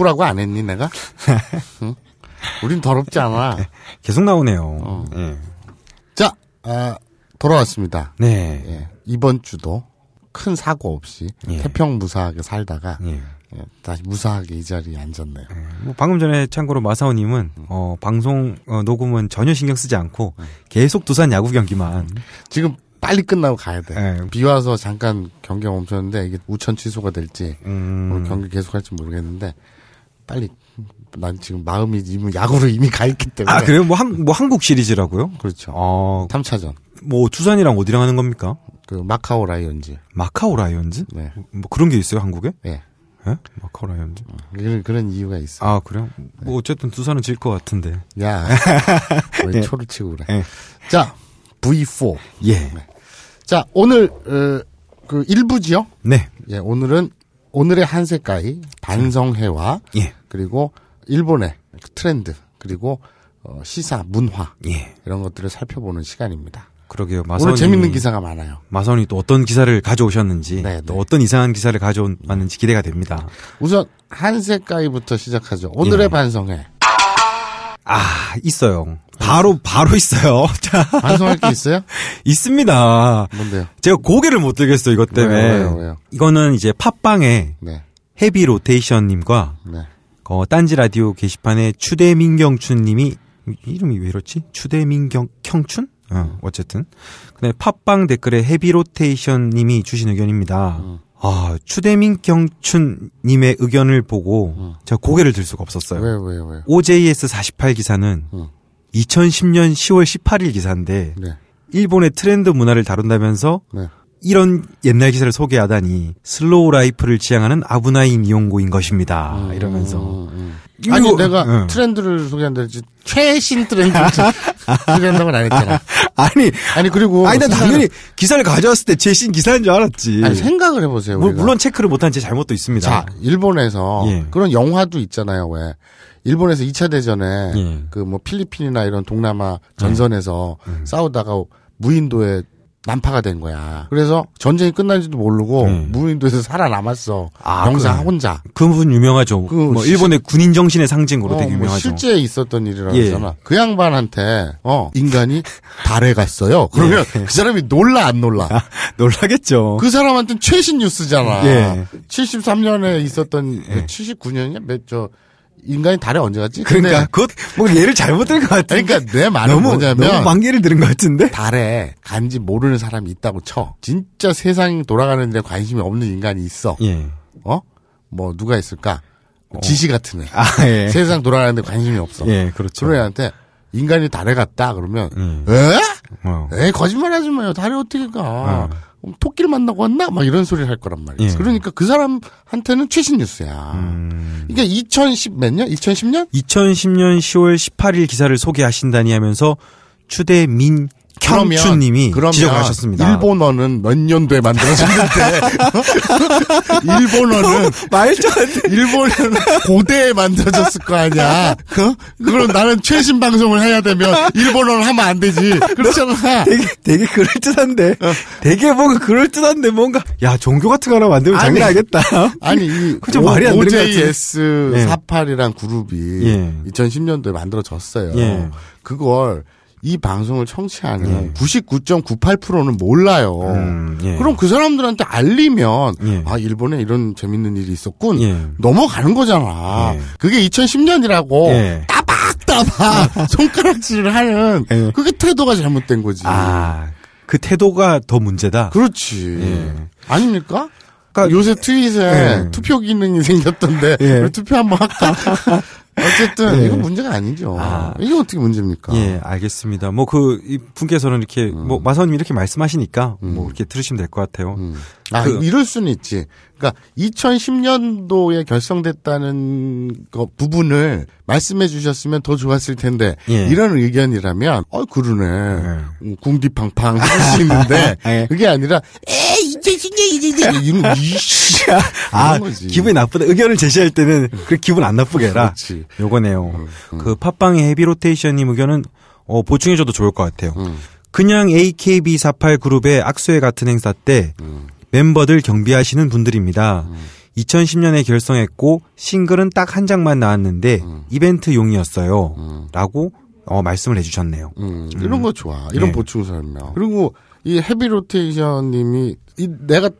욕구라고 안 했니 내가? 응? 우린 더럽지 않아. 네, 계속 나오네요. 어. 예. 자, 아, 돌아왔습니다. 네. 예. 이번 주도 큰 사고 없이 예. 태평 무사하게 살다가 예. 예, 다시 무사하게 이 자리에 앉았네요. 예, 뭐 방금 전에 참고로 마사오님은 음. 어, 방송 어, 녹음은 전혀 신경 쓰지 않고 음. 계속 두산 야구 경기만 음. 지금 빨리 끝나고 가야 돼. 네. 비 와서 잠깐 경기가 멈췄는데 이게 우천 취소가 될지 음... 뭐 경기 계속할지 모르겠는데 빨리 난 지금 마음이 이미 야구로 이미 가 있기 아, 때문에. 아, 그래요? 뭐, 한, 뭐 한국 시리즈라고요? 그렇죠. 아, 3차전. 뭐, 두산이랑 어디랑 하는 겁니까? 그, 마카오 라이온즈. 마카오 라이온즈? 네. 뭐, 그런 게 있어요, 한국에? 네. 예? 마카오 라이온즈? 어, 그런, 그런 이유가 있어요. 아, 그래요? 뭐 네. 뭐, 어쨌든 두산은 질 것 같은데. 야. 왜 예. 초를 치고 그래. 예. 자, V4. 예. 네. 자, 오늘, 어, 그, 일부지요? 네. 예, 오늘은, 오늘의 한 색깔이 반성회와 예. 그리고 일본의 그 트렌드 그리고 어, 시사 문화 예. 이런 것들을 살펴보는 시간입니다. 그러게요. 마선이, 오늘 재밌는 기사가 많아요. 마선이 또 어떤 기사를 가져오셨는지 네네. 또 네. 어떤 이상한 기사를 가져왔는지 기대가 됩니다. 우선 한색가이부터 시작하죠. 오늘의 예. 반성회. 아 있어요. 바로 바로 있어요. 반성할 게 있어요? 있습니다. 뭔데요? 제가 고개를 못들겠어 이것 때문에. 왜요, 왜요, 왜요? 이거는 이제 팟빵에 네. 헤비 로테이션님과 네. 어, 딴지 라디오 게시판에 추대민경춘님이 이름이 왜 이렇지? 추대민경 경춘? 어, 어쨌든 그다음에 팟빵 댓글에 헤비로테이션님이 주신 의견입니다. 어. 아 추대민경춘님의 의견을 보고 어. 제가 고개를 들 수가 없었어요. 왜왜 왜? OJS 48 기사는 2010년 10월 18일 기사인데 네. 일본의 트렌드 문화를 다룬다면서 네. 이런 옛날 기사를 소개하다니 슬로우 라이프를 지향하는 아브나임 미용고인 것입니다. 음, 이러면서 음, 음. 아니 내가 예. 트렌드를 소개한다든지 최신 트렌드를 소개한다고는 안 했잖아. 아니 아니 그리고 아니 난 당연히 기사를 가져왔을 때 최신 기사인 줄 알았지. 아니 생각을 해보세요. 물, 물론 체크를 못한 제 잘못도 있습니다. 자 일본에서 예. 그런 영화도 있잖아요. 왜 일본에서 2차 대전에 예. 그뭐 필리핀이나 이런 동남아 전선에서 예. 음. 싸우다가 무인도에 난파가 된 거야. 그래서 전쟁이 끝난지도 모르고 음. 무인도에서 살아남았어. 아, 영사 그, 혼자. 그분 유명하죠. 그뭐 일본의 군인 정신의 상징으로 어, 되게 뭐 유명하죠. 뭐 실제 있었던 일이라고 예. 잖아그 양반한테 어 인간이 달에 갔어요. 그러면 예. 그 사람이 놀라 안 놀라? 아, 놀라겠죠. 그 사람한테는 최신 뉴스잖아. 예. 73년에 있었던 예. 79년이야 몇저 인간이 달에 언제 갔지? 그러니까 그뭐 얘를 잘못 들은 것 같아. 그러니까 내 말은 너무, 뭐냐면 너무 만개를 들은 것 같은데 달에 간지 모르는 사람이 있다고 쳐. 진짜 세상 돌아가는데 관심이 없는 인간이 있어. 예. 어? 뭐 누가 있을까? 어. 지시 같은 애. 아, 예. 세상 돌아가는데 관심이 없어. 예, 그렇죠. 그런 애한테 인간이 달에 갔다 그러면 음. 에? 어. 에 거짓말하지 마요. 달에 어떻게 가? 어. 토끼를 만나고 왔나? 막 이런 소리를 할 거란 말이에요. 예. 그러니까 그 사람한테는 최신 뉴스야. 음... 이게 2010몇 년? 2010년? 2010년 10월 18일 기사를 소개하신다니 하면서 추대민 현추님이 지적하셨습니다. 일본어는 몇 년도에 만들어졌는데 일본어는 말도 안 돼. 일본어는 고대에 만들어졌을 거 아니야. 어? 그럼 나는 최신 방송을 해야 되면 일본어를 하면 안 되지. 그렇잖아. 되게 되게 그럴듯한데. 어. 되게 뭔가 그럴듯한데 뭔가 야 종교 같은 거 하나 만들면 아니, 장난 아겠다. 아니 이 그죠 말이 안 되는 거같 OJS 48이란 그룹이 예. 2010년도에 만들어졌어요. 예. 그걸 이 방송을 청취하는 예. 99.98%는 몰라요. 음, 예. 그럼 그 사람들한테 알리면 예. 아 일본에 이런 재밌는 일이 있었군 예. 넘어가는 거잖아. 예. 그게 2010년이라고 예. 따박따박 손가락질을 하는 그게 태도가 잘못된 거지. 아, 그 태도가 더 문제다. 그렇지. 아닙니까? 그러니까 요새 트윗에 투표 기능이 생겼던데 투표 한번 할까? 어쨌든 예. 이건 문제가 아니죠. 아. 이게 어떻게 문제입니까? 예, 알겠습니다. 뭐그 분께서는 이렇게 뭐 음. 뭐 마사원님 이렇게 말씀하시니까 뭐 음. 뭐 이렇게 들으시면 될 것 같아요. 음. 아, 그, 이럴 수는 있지. 그러니까 2010년도에 결성됐다는 거 부분을 말씀해 주셨으면 더 좋았을 텐데 예. 이런 의견이라면 어 그러네. 예. 음, 궁디팡팡 할 수 있는데 예. 그게 아니라 에이 2010년 이런 이씨 아 거지. 기분이 나쁘다. 의견을 제시할 때는 그 기분 안 나쁘게 해라. 그렇지. 요거네요. 음, 음. 그 팟빵의 헤비 로테이션님 의견은 어 보충해 줘도 좋을 것 같아요. 음. 그냥 AKB48 그룹의 악수회 같은 행사 때 음. 멤버들 경비하시는 분들입니다. 음. 2010년에 결성했고 싱글은 딱 한 장만 나왔는데 음. 이벤트용이었어요. 음. 라고 어, 말씀을 해주셨네요. 음, 이런 음. 거 좋아. 이런 네. 보충 설명. 그리고 이 헤비 로테이션 님이 이 내가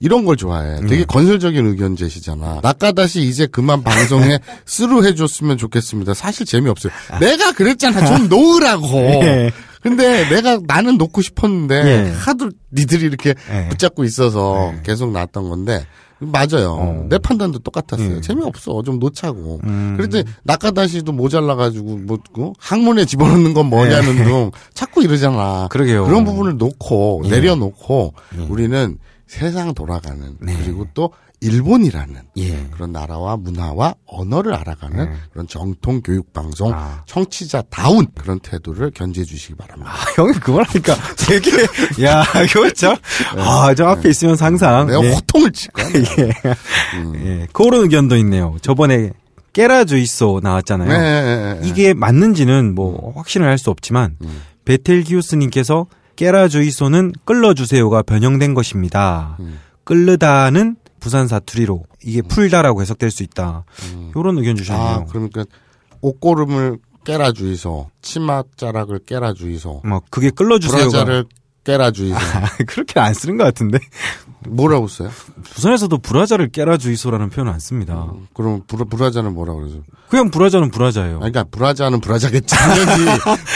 이런 걸 좋아해. 음. 되게 음. 건설적인 의견 제시잖아. 낙가다시 이제 그만 방송에 쓰루 해줬으면 좋겠습니다. 사실 재미없어요. 아. 내가 그랬잖아. 좀 놓으라고. 예. 근데 내가 나는 놓고 싶었는데 예. 하도 니들이 이렇게 예. 붙잡고 있어서 예. 계속 나왔던 건데 맞아요. 어. 내 판단도 똑같았어요. 음. 재미없어. 좀 놓자고. 음. 그랬더니 낙가다시도 모자라가지고 뭐그 항문에 집어넣는 건 뭐냐는 예. 둥 자꾸 이러잖아. 그러게요. 그런 부분을 놓고 예. 내려놓고 우리는 세상 돌아가는 네. 그리고 또 일본이라는 예. 그런 나라와 문화와 언어를 알아가는 네. 그런 정통 교육 방송 아. 청취자 다운 그런 태도를 견지해 주시기 바랍니다. 아, 형이 그걸 하니까 되게 야 이거 참아저 네. 앞에 네. 있으면 상상 내가 네. 호통을 치고 예. 음. 예. 그런 의견도 있네요. 저번에 깨라주 있어 나왔잖아요. 네, 이게 맞는지는 뭐 확신을 할 수 없지만 음. 베텔기우스님께서 깨라 주이소는 끌러주세요가 변형된 것입니다. 음. 끌르다는 부산 사투리로 이게 음. 풀다라고 해석될 수 있다. 음. 이런 의견 주셨네요. 아, 그러니까 옷고름을 깨라 주이소, 치맛 자락을 깨라 주이소. 뭐 어, 그게 끌러주세요가. 브라자를 깨라 주이소. 아, 그렇게 안 쓰는 것 같은데 뭐라고 써요? 부산에서도 브라자를 깨라 주이소라는 표현 안 씁니다. 음, 그럼 브라, 브라자는 뭐라 그러죠? 그냥 브라자는 브라자예요. 아니, 그러니까 브라자는 브라자겠지.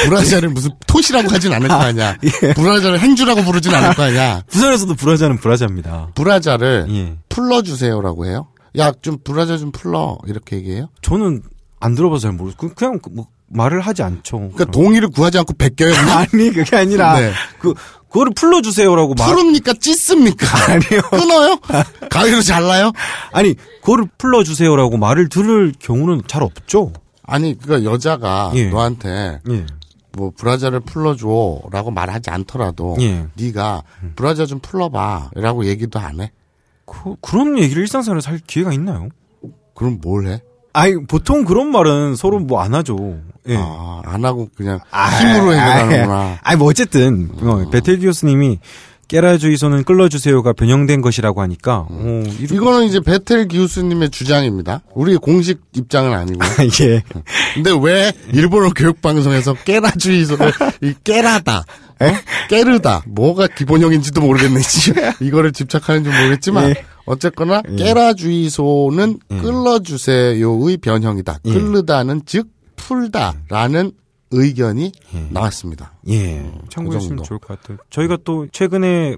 브라자를 무슨 토시라고 하진 않을 거 아니야. 예. 브라자를 행주라고 부르진 않을 거 아니야. 부산에서도 브라자는 브라자입니다. 브라자를 예. 풀러주세요라고 해요? 야, 좀 브라자 좀 풀러 이렇게 얘기해요? 저는 안 들어봐서 잘모르겠어요 그, 그냥 뭐 말을 하지 않죠. 그러니까 그럼. 동의를 구하지 않고 베껴요. 아니 그게 아니라 네. 그 그거를 풀어주세요라고 막. 풀읍니까? 찢습니까? 아니요. 끊어요? 가위로 잘라요? 아니, 그거를 풀어주세요라고 말을 들을 경우는 잘 없죠. 아니, 그니까 여자가 예. 너한테 예. 뭐 브라자를 풀러줘라고 말하지 않더라도 예. 네가 브라자 좀 풀러봐라고 얘기도 안 해. 그, 그런 얘기를 일상생활에서 할 기회가 있나요? 그럼 뭘 해? 아니 보통 그런 말은 서로 뭐 안 하죠. 예. 아, 안 하고 그냥 아, 힘으로 아, 해결하는구나. 예. 아니 뭐 어쨌든 아. 어, 베텔기우스님이 깨라주의소는 끌러주세요가 변형된 것이라고 하니까 음. 어, 이렇게... 이거는 이제 베텔 기우스님의 주장입니다. 우리 공식 입장은 아니고. 아, 예. 근데 왜 일본어 교육 방송에서 깨라주의소를 이 깨라다, 어? 깨르다 뭐가 기본형인지도 모르겠네. 이거를 집착하는지 모르겠지만 예. 어쨌거나 예. 깨라 주의소는 음. 예. 끌러주세요의 변형이다. 예. 끌르다는 즉 풀다라는 의견이 예. 나왔습니다. 예, 참고했으면 음, 그 좋을 것 같아요. 저희가 또 최근에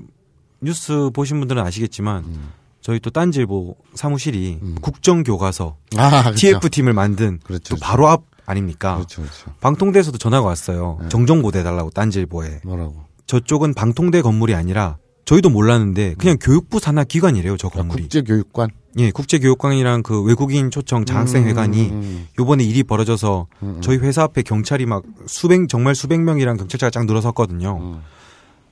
뉴스 보신 분들은 아시겠지만 음. 저희 또 딴질보 사무실이 음. 국정교과서 아, 그렇죠. TF 팀을 만든 그렇죠, 또 그렇죠. 바로 앞 아닙니까? 그렇죠, 그렇죠. 방통대에서도 전화가 왔어요. 네. 정정 보내달라고 딴질보에. 뭐라고? 저쪽은 방통대 건물이 아니라 저희도 몰랐는데 그냥 음. 교육부 산하 기관이래요 저 아, 건물이. 국제교육관. 예, 국제교육관이랑 그 외국인 초청 장학생회관이 음, 음, 음. 요번에 일이 벌어져서 저희 회사 앞에 경찰이 막 수백 정말 수백 명이랑 경찰차가 쫙 늘어섰거든요.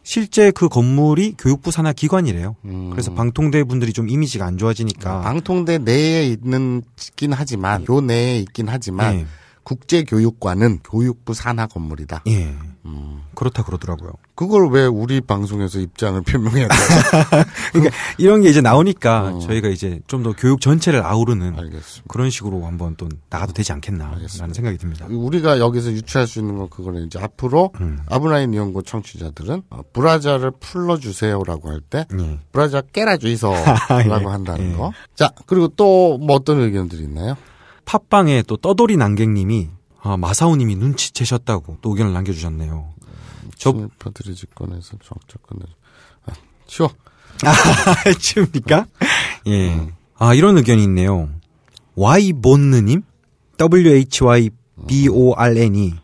실제 그 건물이 교육부 산하 기관이래요. 그래서 방통대 분들이 좀 이미지가 안 좋아지니까. 아, 방통대 내에 있는 있긴 하지만 예. 요 내에 있긴 하지만. 예. 국제교육관은 교육부 산하 건물이다. 예. 음. 그렇다 그러더라고요. 그걸 왜 우리 방송에서 입장을 표명해야 돼요? 그러니까 이런 게 이제 나오니까 어. 저희가 이제 좀 더 교육 전체를 아우르는 알겠습니다. 그런 식으로 한번 또 나가도 되지 않겠나라는 생각이 듭니다. 우리가 여기서 유추할 수 있는 건 그거는 이제 앞으로 음. 아브라인 연구 청취자들은 어, 브라자를 풀러주세요라고 할때 음. 예. 브라자 깨라주이소라고 예. 한다는 예. 거. 자 그리고 또 뭐 어떤 의견들이 있나요? 팟빵에 또 떠돌이 난객님이 아, 마사오님이 눈치채셨다고 또 의견을 남겨주셨네요. 저 파들이 집권해서 정착권을 아, 치워. 아, 치웁니까? 예. 음. 아 이런 의견이 있네요. Y 본느님, W H Y B O R N이 e.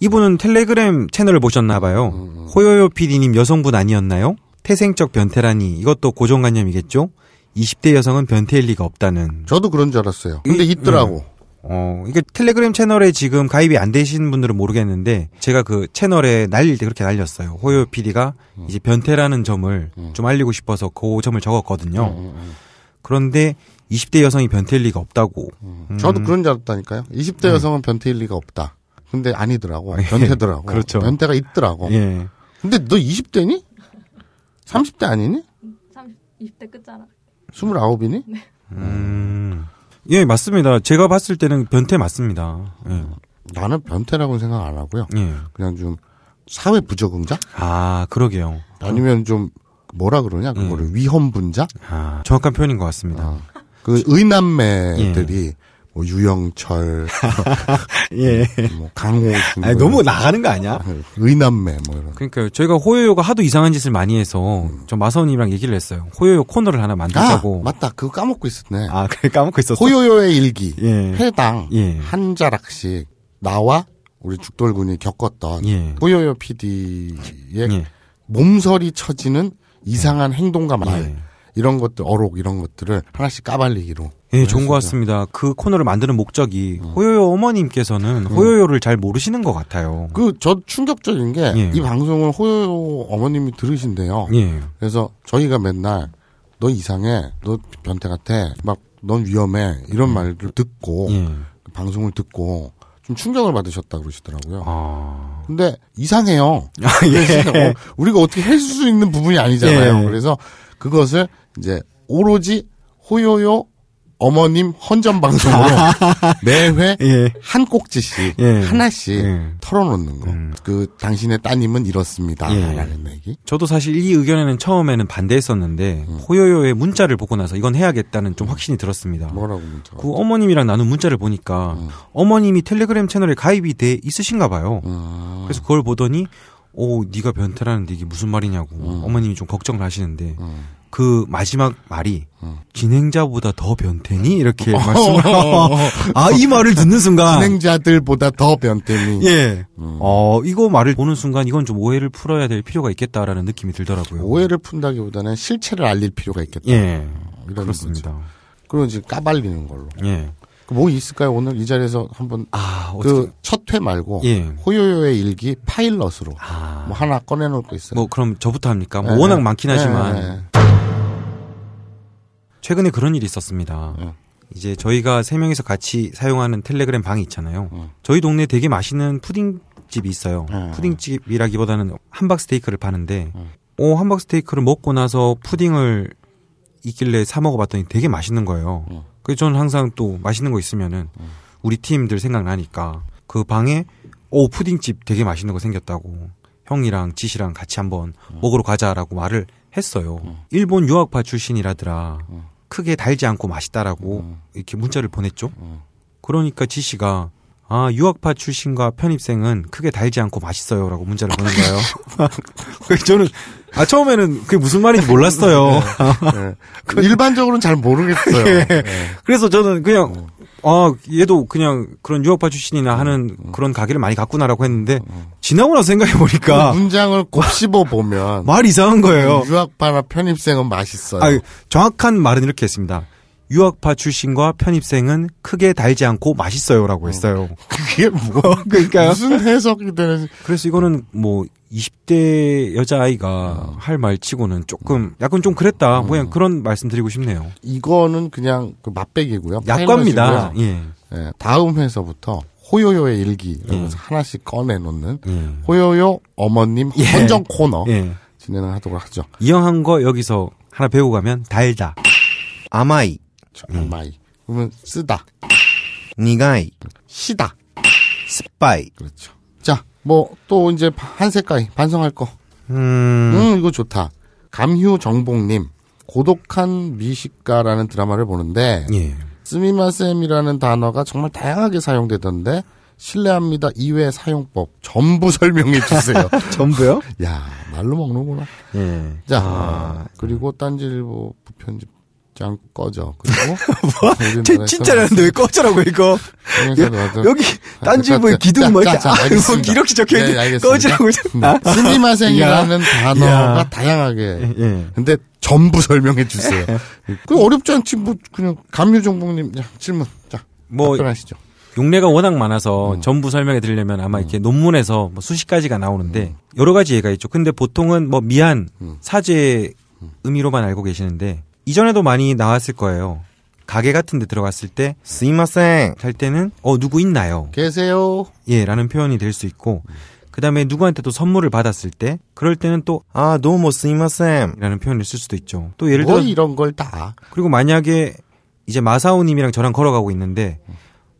이분은 텔레그램 채널을 보셨나봐요. 음, 음. 호요요 PD님 여성분 아니었나요? 태생적 변태라니 이것도 고정관념이겠죠? 20대 여성은 변태일 리가 없다는. 저도 그런 줄 알았어요. 근데 있더라고. 음. 어, 이게 텔레그램 채널에 지금 가입이 안 되신 분들은 모르겠는데 제가 그 채널에 날릴 때 그렇게 날렸어요. 호요 PD가 음. 이제 변태라는 점을 음. 좀 알리고 싶어서 그 점을 적었거든요. 음, 음, 음. 그런데 20대 여성이 변태일 리가 없다고. 음. 저도 그런 줄 알았다니까요. 20대 여성은 변태일 리가 없다. 근데 아니더라고. 아, 예. 변태더라고. 그렇죠. 변태가 있더라고. 예. 근데 너 20대니? 30대 아니니? 30, 20대 끝자락. 29이니? 네. 음. 예, 맞습니다. 제가 봤을 때는 변태 맞습니다. 예. 나는 변태라고는 생각 안 하고요. 예. 그냥 좀 사회 부적응자? 아, 그러게요. 아니면 좀 뭐라 그러냐? 그거를 음. 위험분자? 아, 정확한 표현인 것 같습니다. 아, 그 의남매들이 예. 뭐 유영철, 예, 뭐, 뭐 강호준, 아니, 너무 나가는 거 아니야? 아, 의남매 뭐 이런. 그러니까 저희가 호요요가 하도 이상한 짓을 많이 해서 음. 저 마선이랑 얘기를 했어요. 호요요 코너를 하나 만들자고. 아, 맞다, 그거 까먹고 있었네. 아, 그 까먹고 있었어. 호요요의 일기, 예. 회당 예. 한 자락씩 나와 우리 죽돌군이 겪었던 예. 호요요 PD의 예. 몸서리 처지는 이상한 행동과 말. 예. 이런 것들 어록 이런 것들을 하나씩 까발리기로 네, 좋은 것 같습니다. 그 코너를 만드는 목적이 호요요 어머님께서는 어. 호요요를 잘 모르시는 것 같아요. 그 저 충격적인 게이 예. 방송을 호요요 어머님이 들으신대요. 예. 그래서 저희가 맨날 너 이상해, 너 변태 같아, 막 넌 위험해 이런 음. 말을 듣고 예. 방송을 듣고 좀 충격을 받으셨다 그러시더라고요. 아... 근데 이상해요. 아, 예. 우리가 어떻게 해줄 수 있는 부분이 아니잖아요. 예. 그래서 그것을 이제 오로지 호요요 어머님 헌전 방송으로 아. 매회 예. 한 꼭지씩 예. 하나씩 예. 털어놓는 거. 음. 그 당신의 따님은 이렇습니다라는 예. 얘기. 저도 사실 이 의견에는 처음에는 반대했었는데 음. 호요요의 문자를 보고 나서 이건 해야겠다는 좀 확신이 들었습니다. 뭐라고 문자? 그 어머님이랑 나눈 문자를 보니까 음. 어머님이 텔레그램 채널에 가입이 돼 있으신가 봐요. 아. 그래서 그걸 보더니 오, 네가 변태라는데 이게 무슨 말이냐고 음. 어머님이 좀 걱정을 하시는데 음. 그 마지막 말이 진행자보다 더 변태니 이렇게 말씀을 아이 말을 듣는 순간 진행자들보다 더 변태니 예. 음. 어 이거 말을 보는 순간 이건 좀 오해를 풀어야 될 필요가 있겠다라는 느낌이 들더라고요. 오해를 푼다기보다는 실체를 알릴 필요가 있겠다. 예. 음, 그렇습니다. 그리고 이제 까발리는 걸로. 예. 그 뭐 있을까요? 오늘 이 자리에서 한번 아, 그 첫 회 말고 예. 호요요의 일기 파일럿으로 아. 뭐 하나 꺼내놓을 거 있어요. 뭐 그럼 저부터 합니까? 뭐 네, 워낙 네. 많긴 하지만 네, 최근에 그런 일이 있었습니다. 어. 이제 저희가 세 명이서 같이 사용하는 텔레그램 방이 있잖아요. 어. 저희 동네에 되게 맛있는 푸딩집이 있어요. 어. 푸딩집이라기보다는 함박 스테이크를 파는데, 오 어. 어, 함박 스테이크를 먹고 나서 푸딩을 있길래 사 먹어봤더니 되게 맛있는 거예요. 어. 그래서 저는 항상 또 맛있는 거 있으면은 우리 팀들 생각나니까 그 방에 오 푸딩집 되게 맛있는 거 생겼다고 형이랑 지시랑 같이 한번 먹으러 가자라고 말을 했어요. 일본 유학파 출신이라더라. 크게 달지 않고 맛있다라고 어. 이렇게 문자를 보냈죠. 어. 그러니까 지 씨가 아 유학파 출신과 편입생은 크게 달지 않고 맛있어요라고 문자를 보낸 거예요. 저는 아 처음에는 그게 무슨 말인지 몰랐어요. 네. 네. 그 일반적으로는 잘 모르겠어요. 예. 네. 그래서 저는 그냥 어. 아, 얘도 그냥 그런 유학파 출신이나 하는 음, 음. 그런 가게를 많이 갖구나라고 했는데 음, 지나고 나서 생각해 보니까 그 문장을 곱씹어 보면 말 이상한 거예요. 유학파나 편입생은 맛있어요. 아, 정확한 말은 이렇게 했습니다. 유학파 출신과 편입생은 크게 달지 않고 맛있어요라고 했어요. 그게 뭐? 그러니까 무슨 해석이 되는? 그래서 이거는 뭐 20대 여자아이가 음. 할말 치고는 조금 음. 약간 좀 그랬다. 음. 뭐 그냥 음. 그런 말씀 드리고 싶네요. 이거는 그냥 그 맛배기고요. 약과입니다. 예. 예. 다음 회서부터 호요요의 일기라고 해서 예. 하나씩 꺼내놓는 예. 호요요 어머님 예. 헌정 코너 예. 진행을 하도록 하죠. 이왕한 거 여기서 하나 배우고 가면 달다. 아마이. 아마이. 그러면 쓰다. 니가이. 시다. 스파이. 그렇죠. 뭐또 이제 한 색깔 반성할 거. 음. 음 이거 좋다. 감휴 정봉님 고독한 미식가라는 드라마를 보는데 예. 스미마쌤이라는 단어가 정말 다양하게 사용되던데 실례합니다. 이외 사용법 전부 설명해 주세요. 전부요? 야 말로 먹는구나. 예. 자 아, 그리고 딴지일보 부편집 짱 꺼져. 그리고 뭐? 진짜라는데 왜 꺼져라고 이거? 여기 아, 그 딴지 뭐 기둥 뭐 이렇게 자, 자, 자, 아, 뭐 이렇게 적혀 있는 네, 꺼지라고. 네. 스님마생이라는 아. 단어가 다양하게. 예, 예. 근데 전부 설명해 주세요. 그 어렵지 않지 뭐 그냥 감유정봉님 질문 자 뭐, 답변하시죠. 용례가 워낙 많아서 음. 전부 설명해 드리려면 아마 이렇게 어. 논문에서 뭐 수십 가지가 나오는데 음. 여러 가지 예가 있죠. 근데 보통은 뭐 미안, 음. 사죄 의미로만 알고 계시는데 이전에도 많이 나왔을 거예요. 가게 같은 데 들어갔을 때 스이마생 할 때는 어 누구 있나요? 계세요. 예 라는 표현이 될 수 있고 그 다음에 누구한테 도 선물을 받았을 때 그럴 때는 또 아 너무 스이마셈 이라는 표현을 쓸 수도 있죠. 또 예를 들어 뭐 이런 걸 다. 그리고 만약에 이제 마사오님이랑 저랑 걸어가고 있는데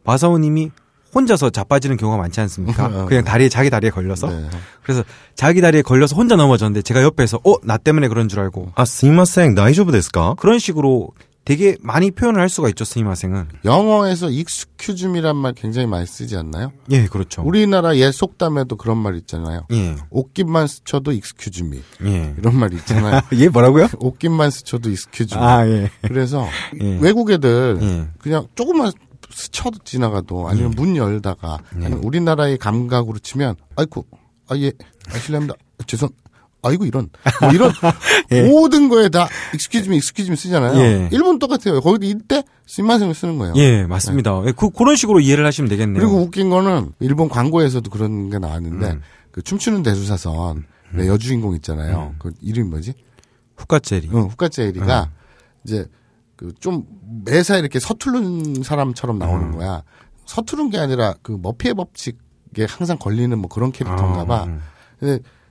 마사오님이 혼자서 자빠지는 경우가 많지 않습니까? 아, 네. 그냥 다리에 자기 다리에 걸려서 네. 그래서 자기 다리에 걸려서 혼자 넘어졌는데 제가 옆에서 어나 때문에 그런 줄 알고 아 스미마생 나이조브 데스까 그런 식으로 되게 많이 표현을 할 수가 있죠 스미마생은 영어에서 익스큐즈미란 말 굉장히 많이 쓰지 않나요? 예 그렇죠 우리나라 옛 속담에도 그런 말 있잖아요 예 옷깃만 스쳐도 익스큐즈미 예 이런 말 있잖아요 예 뭐라고요? 옷깃만 스쳐도 익스큐즈미 아예 그래서 예. 외국 애들 예. 그냥 조금만 스쳐 지나가도 아니면 음. 문 열다가 음. 네. 아니면 우리나라의 감각으로 치면 아이쿠 아예 아, 실례합니다 죄송 아이고 이런 뭐 이런 예. 모든 거에 다 익스큐즈미 익스큐즈미 쓰잖아요. 예. 일본 똑같아요. 거기도 이때 쓴맛을 쓰는 거예요. 예, 맞습니다. 예. 예. 그 그런 식으로 이해를 하시면 되겠네요. 그리고 웃긴 거는 일본 광고에서도 그런 게 나왔는데 음. 그 춤추는 대수사선 네, 음. 여주인공 있잖아요. 음. 그 이름이 뭐지? 후카체리. 응, 어, 후카체리가 음. 이제 그좀 매사 이렇게 서투른 사람처럼 나오는 음. 거야. 서투른 게 아니라 그 머피의 뭐 법칙에 항상 걸리는 뭐 그런 캐릭터인가 아, 봐. 음.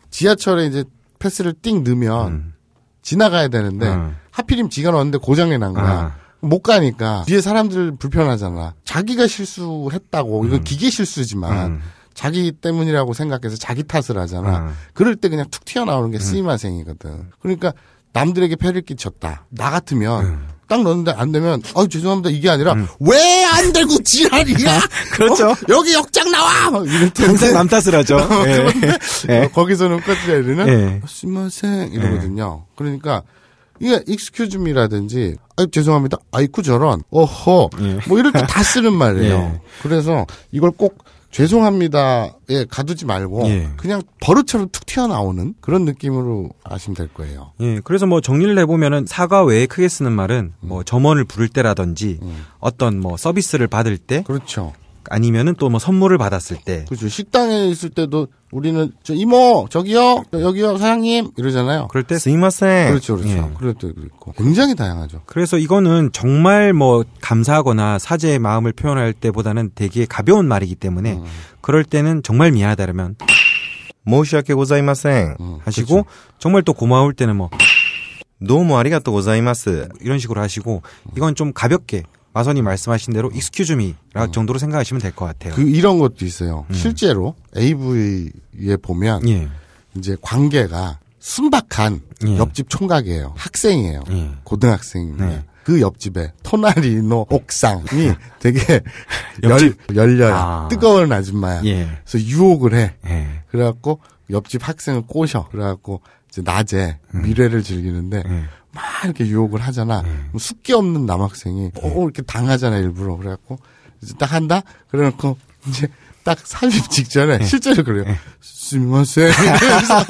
지하철에 이제 패스를 띵 넣으면 음. 지나가야 되는데 음. 하필이면 지가 넣었는데 고장이 난 거야. 음. 못 가니까 뒤에 사람들 불편하잖아. 자기가 실수했다고 이건 음. 기계 실수지만 자기 때문이라고 생각해서 자기 탓을 하잖아. 음. 그럴 때 그냥 툭 튀어나오는 게 쓰임만생이거든. 그러니까 남들에게 폐를 끼쳤다. 나 같으면 음. 딱 넣는데 었안 되면 아 죄송합니다 이게 아니라 음. 왜안 되고 지랄이야 그렇죠 어? 여기 역장 나와 이럴 텐데 항상 남 탓을 하죠 예. 예. 거기서는 끝이리는 예. 스마생 예. 이러거든요 그러니까 이게 익스큐즈 미라든지 아 죄송합니다 아이쿠 저런 어허 예. 뭐 이럴 때 다 쓰는 말이에요 예. 그래서 이걸 꼭 죄송합니다에 가두지 말고 예. 그냥 버릇처럼 툭 튀어나오는 그런 느낌으로 아시면 될 거예요. 예, 그래서 뭐 정리를 해보면은 사과 외에 크게 쓰는 말은 뭐 음. 뭐 점원을 부를 때라든지 음. 어떤 뭐 서비스를 받을 때, 그렇죠. 아니면은 또 뭐 선물을 받았을 때. 그죠 식당에 있을 때도 우리는 저 이모 저기요 여기요 사장님 이러잖아요. 그럴 때 스이마센. 그렇죠, 그렇죠. 예. 그럴 때도 있고 굉장히 다양하죠. 그래서 이거는 정말 뭐 감사하거나 사죄의 마음을 표현할 때보다는 되게 가벼운 말이기 때문에 음. 그럴 때는 정말 미안하다면 모시아케 고자이마센 음, 하시고 그렇죠. 정말 또 고마울 때는 뭐 너무 아리가또 고자이마스 이런 식으로 하시고 이건 좀 가볍게 마선이 말씀하신 대로 익스큐즈미라 어. 어. 정도로 생각하시면 될 것 같아요. 그 이런 것도 있어요. 음. 실제로 AV에 보면 예. 이제 관계가 순박한 예. 옆집 총각이에요. 학생이에요. 예. 고등학생이에요. 네. 그 옆집에 토나리노 옥상이 되게 열, 열려요. 아. 뜨거운 아줌마야. 예. 그래서 유혹을 해. 예. 그래갖고 옆집 학생을 꼬셔. 그래갖고 이제 낮에 음. 미래를 즐기는데 음. 막 이렇게 유혹을 하잖아. 네. 숙기 없는 남학생이 어, 이렇게 당하잖아 일부러 그래갖고 이제 딱 한다. 그래놓고 이제 딱 삽입 직전에 네. 실제로 그래요. 네. 스미마셍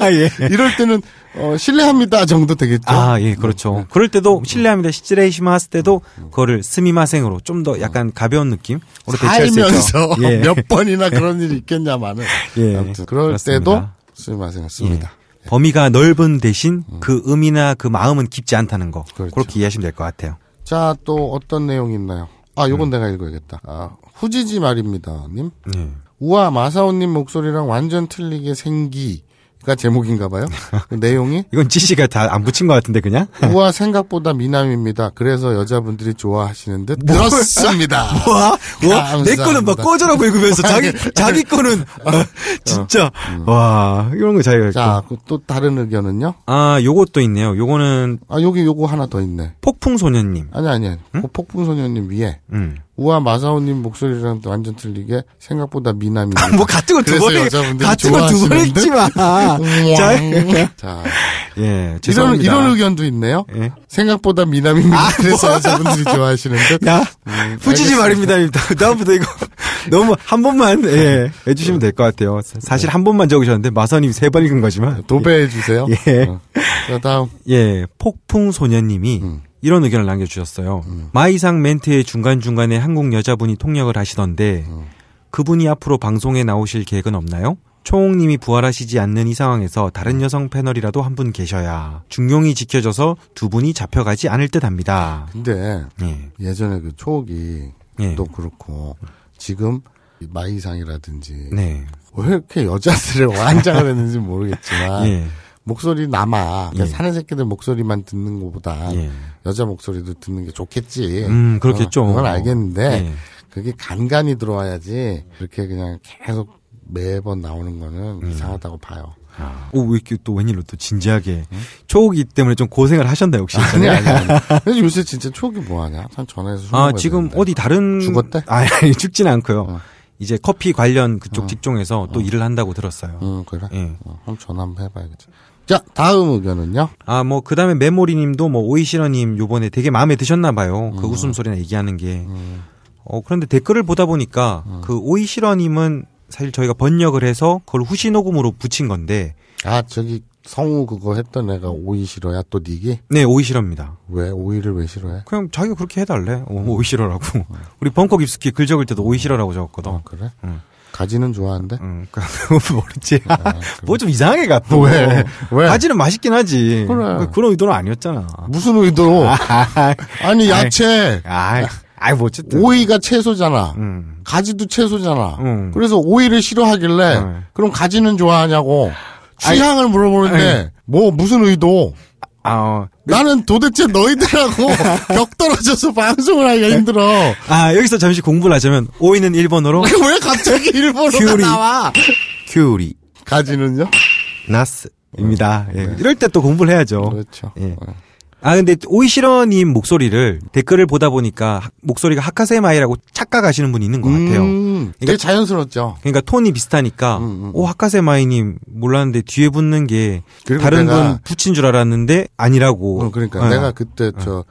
아, 예. 이럴 때는 어, 실례합니다 정도 되겠죠. 아, 예, 그렇죠. 네. 그럴 때도 음. 실례합니다. 시츠레이시마스 때도 음, 음. 그거를 스미마생으로 좀 더 약간 가벼운 느낌으로 대체할 수 예. 몇 번이나 그런 일이 있겠냐마는 예. 아무튼 그럴 그렇습니다. 때도 스미마생을 씁니다. 예. 범위가 넓은 대신 음. 그 의미나 그 마음은 깊지 않다는 거. 그렇죠. 그렇게 이해하시면 될 것 같아요. 자, 또 어떤 내용이 있나요? 아, 음. 요건 음. 내가 읽어야겠다. 아, 후지지 말입니다, 님. 네. 우와, 마사오님 목소리랑 완전 틀리게 생기. 가 제목인가 봐요. 내용이? 이건 지씨가 다 안 붙인 것 같은데 그냥? 우와 생각보다 미남입니다. 그래서 여자분들이 좋아하시는 듯 뭐? 그렇습니다. 뭐야? 내 거는 막 꺼져라고 읽으면서 자기 자기 거는 어, 어, 어. 진짜 음. 와 이런 거 자기가 자또 다른 의견은요? 아 요것도 있네요. 요거는 아 여기 요거 하나 더 있네. 폭풍 소년님. 아니 아니 응? 그 폭풍 소년님 위에 음. 우와 마사오님 목소리랑 완전 틀리게 생각보다 미남이에요. 아, 뭐 같은 거 두번 같은 걸두 번 했지 마. 자, 예, 죄송합니다. 이런 이런 의견도 있네요. 예? 생각보다 미남입니다. 아, 뭐. 그래서 뭐. 여자분들이 좋아하시는데. 야, 음, 붙이지 말입니다. 다음부터 이거 너무 한 번만 예, 해주시면 될 것 같아요. 사실 한 번만 적으셨는데 마사오님 세번 읽은 거지만 도배해 주세요. 예. 어. 자 다음. 예, 폭풍 소녀님이. 음. 이런 의견을 남겨주셨어요. 음. 마이상 멘트의 중간중간에 한국 여자분이 통역을 하시던데 음. 그분이 앞으로 방송에 나오실 계획은 없나요? 초홍님이 부활하시지 않는 이 상황에서 다른 여성 패널이라도 한 분 계셔야 중용이 지켜져서 두 분이 잡혀가지 않을 듯합니다. 근데 예. 예전에 그 초옥이 예. 또 그렇고 지금 마이상이라든지 네. 왜 이렇게 여자들을 완장을 했는지 모르겠지만 예. 목소리 남아. 그러니까 예. 사는 새끼들 목소리만 듣는 것보다 예. 여자 목소리도 듣는 게 좋겠지. 음, 그렇겠죠. 어, 그건 알겠는데 예. 그게 간간히 들어와야지 그렇게 그냥 계속 매번 나오는 거는 음. 이상하다고 봐요. 아. 오, 왜 이렇게 또 웬일로 또 진지하게. 응? 초기 때문에 좀 고생을 하셨나요, 혹시? 아, 아니, 아니, 아니. 요새 진짜 초기 뭐 하냐? 참 전화해서 아, 지금 어디 다른. 죽었대? 아, 아니, 죽진 않고요. 어. 이제 커피 관련 그쪽 어. 직종에서 또 어. 일을 한다고 들었어요. 응, 어, 그래? 예. 어, 그럼 전화 한번 해봐야겠지. 자, 다음 의견은요? 아, 뭐, 그 다음에 메모리 님도 뭐, 오이시러 님 요번에 되게 마음에 드셨나 봐요. 그 음. 웃음소리나 얘기하는 게. 음. 어, 그런데 댓글을 보다 보니까 음. 그 오이시러 님은 사실 저희가 번역을 해서 그걸 후시녹음으로 붙인 건데. 아, 저기 성우 그거 했던 애가 오이 시러야또 니기? 네, 오이 시어입니다왜 오이를 왜 싫어해? 그냥 자기가 그렇게 해달래. 어, 음. 오이 시러라고 음. 우리 벙커 깊숙이 글 적을 때도 오이 시러라고 적었거든. 어, 그래? 응. 음. 가지는 좋아하는데 응. 음, 그 모르지. 아, 뭐좀 이상하게 갔다. 왜? 왜? 가지는 맛있긴 하지. 그래. 그, 그런 의도는 아니었잖아. 무슨 의도로? 아니, 야채. 아 아이, 뭐 어쨌든. 오이가 채소잖아. 음. 가지도 채소잖아. 음. 그래서 오이를 싫어하길래, 음. 그럼 가지는 좋아하냐고. 취향을 물어보는데, 아이. 뭐, 무슨 의도? 아, 어. 나는 도대체 너희들하고 격떨어져서 방송을 하기가 힘들어. 아, 여기서 잠시 공부를 하자면, 오이는 일본어로. 왜 갑자기 일본어가 나와? 큐리. 가지는요? 나스입니다. 네. 예. 이럴 때 또 공부를 해야죠. 그렇죠. 예. 어. 아 근데 오이시러님 목소리를 댓글을 보다 보니까 목소리가 하카세마이라고 착각하시는 분이 있는 것 음, 같아요. 음, 그러니까, 되게 자연스럽죠. 그러니까 톤이 비슷하니까 음, 음. 음. 오 하카세마이님 몰랐는데 뒤에 붙는 게 다른 분 붙인 줄 알았는데 아니라고. 어, 그러니까 어. 내가 그때 어.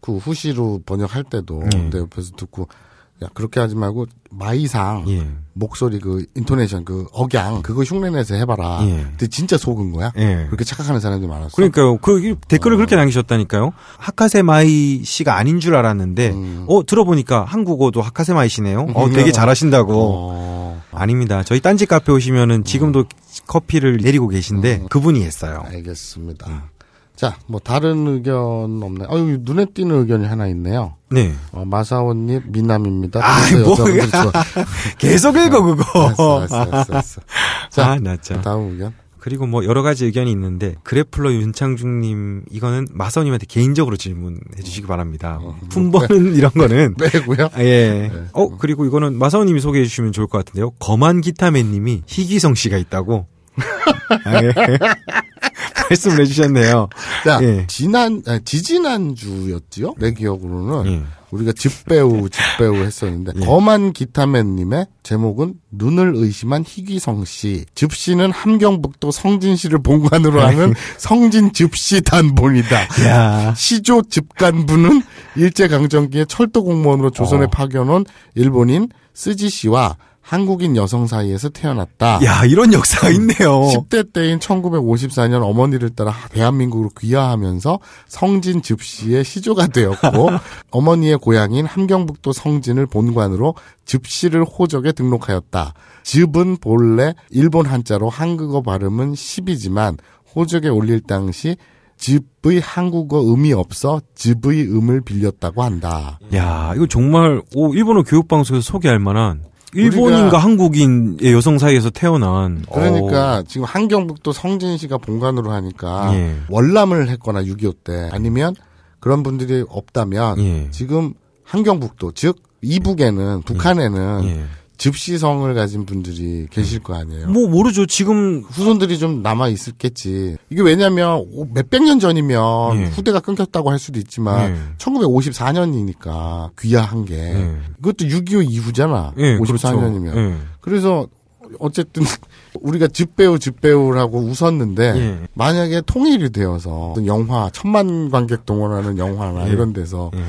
저그 후시로 번역할 때도 네. 내 옆에서 듣고 야 그렇게 하지 말고 마이상 예. 목소리 그 인토네이션 그 억양 그거 흉내내서 해봐라. 예. 근데 진짜 속은 거야. 예. 그렇게 착각하는 사람들이 많았어. 그러니까요. 그 댓글을 어. 그렇게 남기셨다니까요. 하카세 마이 씨가 아닌 줄 알았는데 음. 어 들어보니까 한국어도 하카세 마이 씨네요. 어 되게 잘하신다고. 어. 아닙니다. 저희 딴지 카페 오시면은 지금도 음. 커피를 내리고 계신데 음. 그분이 했어요. 알겠습니다. 음. 자, 뭐 다른 의견 없나요? 아유 어, 눈에 띄는 의견이 하나 있네요. 네. 어, 마사오님 미남입니다. 아, 뭐 계속 읽어 어, 그거. 알았어, 알았어, 알았어, 자, 아, 나 참. 그 다음 의견. 그리고 뭐 여러 가지 의견이 있는데 그래플러 윤창중님 이거는 마사오님한테 개인적으로 질문해 주시기 바랍니다. 어, 뭐 품번은 빼, 이런 거는 빼고요. 아, 예. 네. 어 그리고 이거는 마사오님이 소개해 주시면 좋을 것 같은데요. 거만 기타맨님이 희귀성 씨가 있다고. 아, 예. 말씀을 해주셨네요. 자, 예. 지난, 아 지지난주였지요? 내 기억으로는. 예. 우리가 집배우, 집배우 했었는데, 예. 검한 기타맨님의 제목은 눈을 의심한 희귀성 씨. 집시는 함경북도 성진시를 본관으로 하는 성진 집시 단본이다. 야. 시조 집간부는 일제강점기에 철도공무원으로 조선에 어. 파견 온 일본인 쓰지 씨와 한국인 여성 사이에서 태어났다. 야, 이런 역사가 음. 있네요. 10대 때인 1954년 어머니를 따라 대한민국으로 귀화하면서 성진 즉시의 시조가 되었고 어머니의 고향인 함경북도 성진을 본관으로 즉시를 호적에 등록하였다. 즙은 본래 일본 한자로 한국어 발음은 10이지만 호적에 올릴 당시 집의 한국어 음이 없어 집의 음을 빌렸다고 한다. 야, 이거 정말 오 일본어 교육 방송에서 소개할 만한 일본인과 한국인의 여성 사이에서 태어난 그러니까 오. 어. 지금 한경북도 성진 씨가 본관으로 하니까 예. 월남을 했거나 6.25 때 아니면 그런 분들이 없다면 예. 지금 한경북도 즉 이북에는 예. 북한에는 예. 즉시성을 가진 분들이 계실 음. 거 아니에요. 뭐 모르죠. 지금 후손들이 좀 남아 있을겠지. 이게 왜냐면 하 몇백 년 전이면 예. 후대가 끊겼다고 할 수도 있지만 예. 1954년이니까 귀화한 게 예. 그것도 6.25 이후잖아. 예, 54년이면. 그렇죠. 예. 그래서 어쨌든 우리가 집배우 집배우라고 웃었는데 예. 만약에 통일이 되어서 영화 천만 관객 동원하는 영화나 예. 이런 데서 예.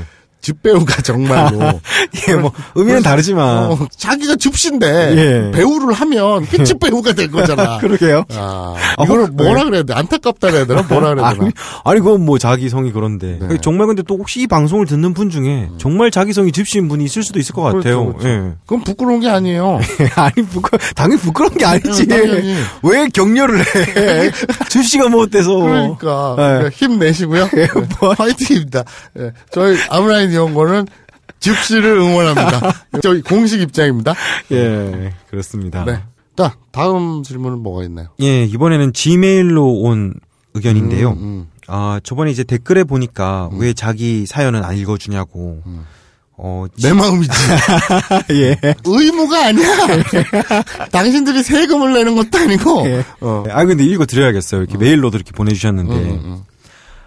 집배우가 정말로. 예, 뭐, 의미는 다르지만. 어, 자기가 집신데. 예. 배우를 하면 핏집 그 예. 배우가 될 거잖아. 그러게요. 아, 아 이거를 혹, 어, 뭐라 네. 그래야 돼? 안타깝다 그래야 되나? 뭐라 그래야 되나? 아니, 아니 그건 뭐 자기 성이 그런데. 네. 그러니까 정말 근데 또 혹시 이 방송을 듣는 분 중에 음. 정말 자기 성이 집신 분이 있을 수도 있을 것 그렇죠, 같아요. 그렇죠, 예. 그건 부끄러운 게 아니에요. 예, 아니, 부끄 당연히 부끄러운 게 아니지. 당연히. 왜 격려를 해? 집시가 뭐 어때서. 그러니까. 예. 힘내시고요. 예, 뭐. 파이팅입니다. 저희 아무라인 이런 거는 즉시를 응원합니다. 저 공식 입장입니다. 예, 그렇습니다. 네. 자, 다음 질문은 뭐가 있나요? 예, 이번에는 지메일로 온 의견인데요. 음, 음. 아, 저번에 이제 댓글에 보니까 음. 왜 자기 사연은 안 읽어주냐고. 음. 어, 내 지... 마음이지. 예. 의무가 아니야. 당신들이 세금을 내는 것도 아니고. 예. 어. 아, 근데 읽어드려야겠어요. 이렇게 음. 메일로도 이렇게 보내주셨는데. 음,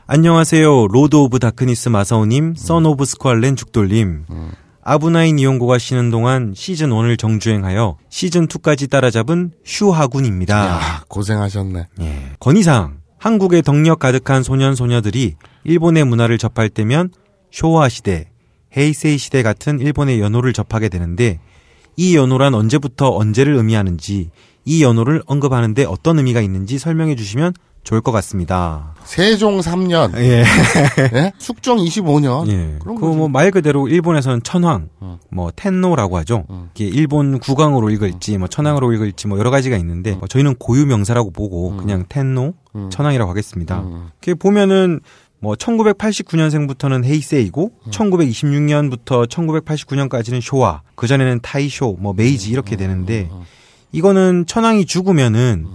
안녕하세요. 로드 오브 다크니스 마사오님, 선 오브 스코알렌 죽돌님. 음. 아브나인 이용고가 쉬는 동안 시즌 1을 정주행하여 시즌 2까지 따라잡은 슈하군입니다. 야, 고생하셨네. 예. 건의상 한국의 덕력 가득한 소년 소녀들이 일본의 문화를 접할 때면 쇼와 시대, 헤이세이 시대 같은 일본의 연호를 접하게 되는데 이 연호란 언제부터 언제를 의미하는지 이 연호를 언급하는데 어떤 의미가 있는지 설명해 주시면 좋을 것 같습니다. 세종 3년. 예. 네? 숙종 25년. 예. 그런 그뭐말 그대로 일본에서는 천황, 응. 어. 뭐 텐노라고 하죠. 어. 이게 일본 국왕으로 읽을지 어. 뭐 천황으로 읽을지 뭐 여러 가지가 있는데 응. 뭐 저희는 고유 명사라고 보고 음. 그냥 텐노, 음. 천황이라고 하겠습니다. 음. 이렇게 보면은 뭐 1989년생부터는 헤이세이고 음. 1926년부터 1989년까지는 쇼와 그 전에는 타이쇼, 뭐 메이지 이렇게 되는데 이거는 천황이 죽으면은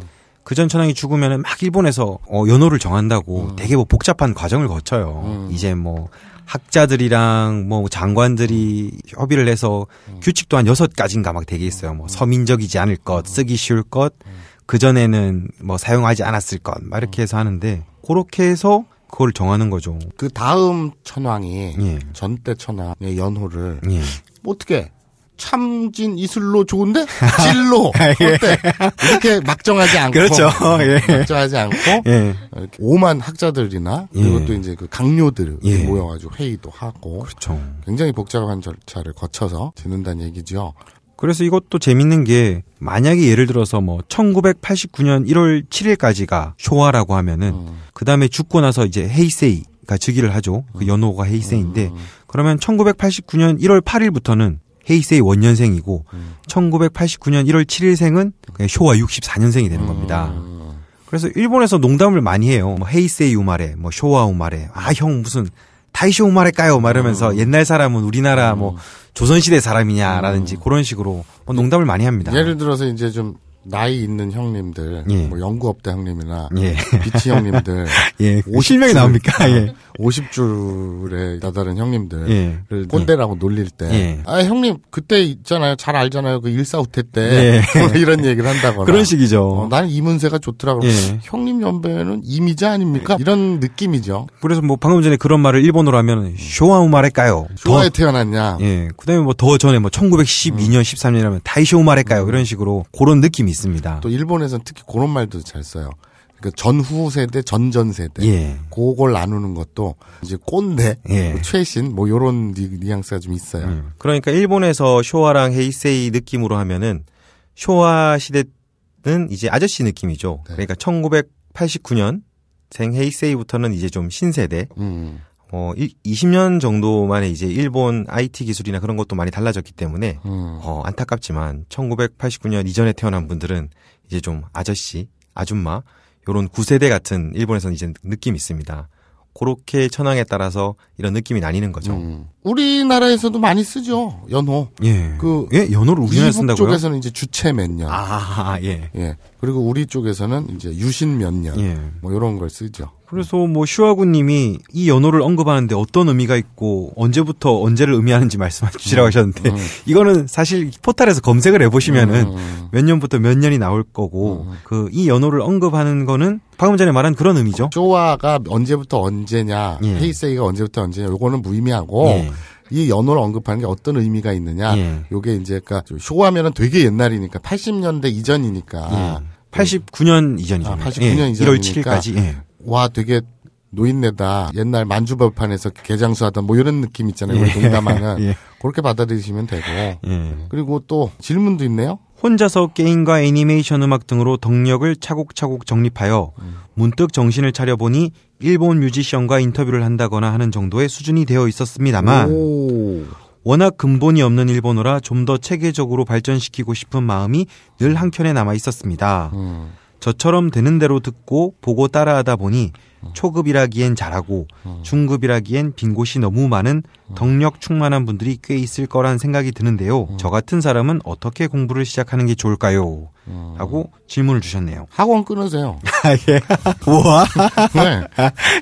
그전 천황이 죽으면 막 일본에서 어, 연호를 정한다고 음. 되게 뭐 복잡한 과정을 거쳐요. 음. 이제 뭐 학자들이랑 뭐 장관들이 음. 협의를 해서 음. 규칙도 한 여섯 가지인가 막 되게 있어요. 뭐 음. 서민적이지 않을 것, 쓰기 쉬울 것, 그 전에는 뭐 사용하지 않았을 것, 막 이렇게 해서 하는데 그렇게 해서 그걸 정하는 거죠. 그 다음 천황이 예. 전대 천황의 연호를 예. 어떻게 참진 이슬로 좋은데 진로 아, 예. 어때 이렇게 막정하지 않고 그렇죠 예. 막정하지 않고 예. 이렇게 오만 학자들이나 예. 그리고 또 예. 이제 그 강요들 이 예. 모여가지고 회의도 하고 그렇죠. 굉장히 복잡한 절차를 거쳐서 짓는다는 얘기죠. 그래서 이것도 재밌는 게 만약에 예를 들어서 뭐 1989년 1월 7일까지가 쇼화라고 하면은 음. 그 다음에 죽고 나서 이제 헤이세이 가 즉위를 하죠. 그 연호가 헤이세인데 음. 그러면 1989년 1월 8일부터는 헤이세이 원년생이고 음. 1989년 1월 7일생은 그냥 쇼와 64년생이 되는 음. 겁니다. 그래서 일본에서 농담을 많이 해요. 뭐 헤이세이 우마레, 뭐 쇼와 우마레, 아 형 무슨 다이쇼 우마레까요? 말하면서 음. 옛날 사람은 우리나라 음. 뭐 조선시대 사람이냐라든지 음. 그런 식으로 뭐 농담을 많이 합니다. 예를 들어서 이제 좀 나이 있는 형님들, 예. 뭐 연구업대 형님이나 예. 비치 형님들, 예. 50명이 나옵니까? 어, 예. 50줄에 다다른 형님들 예. 예. 꼰대라고 놀릴 때, 예. 아 형님 그때 있잖아요, 잘 알잖아요, 그 일사후퇴 때뭐 예. 이런 얘기를 한다거나 그런 식이죠. 어, 나 이문세가 좋더라 고 형님 연배는 이미자 아닙니까? 이런 느낌이죠. 그래서 뭐 방금 전에 그런 말을 일본어로 하면 쇼와우말할까요 쇼와에 태어났냐? 예. 그다음에 뭐 더 전에 뭐 1912년, 음. 13년이라면 다이쇼우마레까요. 이런 식으로 그런 느낌이. 있습니다. 또 일본에서는 특히 그런 말도 잘 써요. 그러니까 전후 세대, 전전 세대. 예. 그걸 나누는 것도 이제 꼰대, 예. 뭐 최신 뭐 요런 뉘앙스가 좀 있어요. 음. 그러니까 일본에서 쇼와랑 헤이세이 느낌으로 하면은 쇼와 시대는 이제 아저씨 느낌이죠. 네. 그러니까 1989년 생 헤이세이부터는 이제 좀 신세대. 음. 어, 뭐, 20년 정도 만에 이제 일본 IT 기술이나 그런 것도 많이 달라졌기 때문에, 음. 어, 안타깝지만, 1989년 이전에 태어난 분들은 이제 좀 아저씨, 아줌마, 요런 구세대 같은 일본에서는 이제 느낌이 있습니다. 그렇게 천황에 따라서 이런 느낌이 나뉘는 거죠. 음. 우리나라에서도 많이 쓰죠. 연호. 예. 그 예, 연호를 우리나라에 쓴다고요? 쪽에서는 이제 주체 몇 년. 아, 예. 예. 그리고 우리 쪽에서는 이제 유신 몇 년. 예. 뭐요런걸 쓰죠. 그래서 뭐 슈아구님이 이 연호를 언급하는데 어떤 의미가 있고 언제부터 언제를 의미하는지 말씀해 주시라고 음, 하셨는데 음. 이거는 사실 포탈에서 검색을 해보시면은 음, 음, 음. 몇 년부터 몇 년이 나올 거고 음. 그이 연호를 언급하는 거는 방금 전에 말한 그런 의미죠. 쪼아가 언제부터 언제냐, 예. 페이세이가 언제부터 언제냐, 요거는 무의미하고 예. 이 연호를 언급하는 게 어떤 의미가 있느냐, 예. 요게 이제 그니까 쇼하면은 되게 옛날이니까 80년대 이전이니까. 예. 89년 이전이죠. 아, 89년 이전. 1월 7일까지. 와 되게 노인네다 옛날 만주벌판에서 개장수하던 뭐 이런 느낌 있잖아요 예. 농담하는 예. 그렇게 받아들이시면 되고 예. 그리고 또 질문도 있네요 혼자서 게임과 애니메이션 음악 등으로 덕력을 차곡차곡 정립하여 음. 문득 정신을 차려보니 일본 뮤지션과 인터뷰를 한다거나 하는 정도의 수준이 되어 있었습니다만 오. 워낙 근본이 없는 일본어라 좀 더 체계적으로 발전시키고 싶은 마음이 늘 한켠에 남아 있었습니다. 음. 저처럼 되는 대로 듣고 보고 따라하다 보니 초급이라기엔 잘하고 어. 중급이라기엔 빈 곳이 너무 많은 어. 덕력 충만한 분들이 꽤 있을 거란 생각이 드는데요. 어. 저 같은 사람은 어떻게 공부를 시작하는 게 좋을까요? 하고 질문을 주셨네요. 학원 끊으세요. 아, 예. 와 뭐? 네.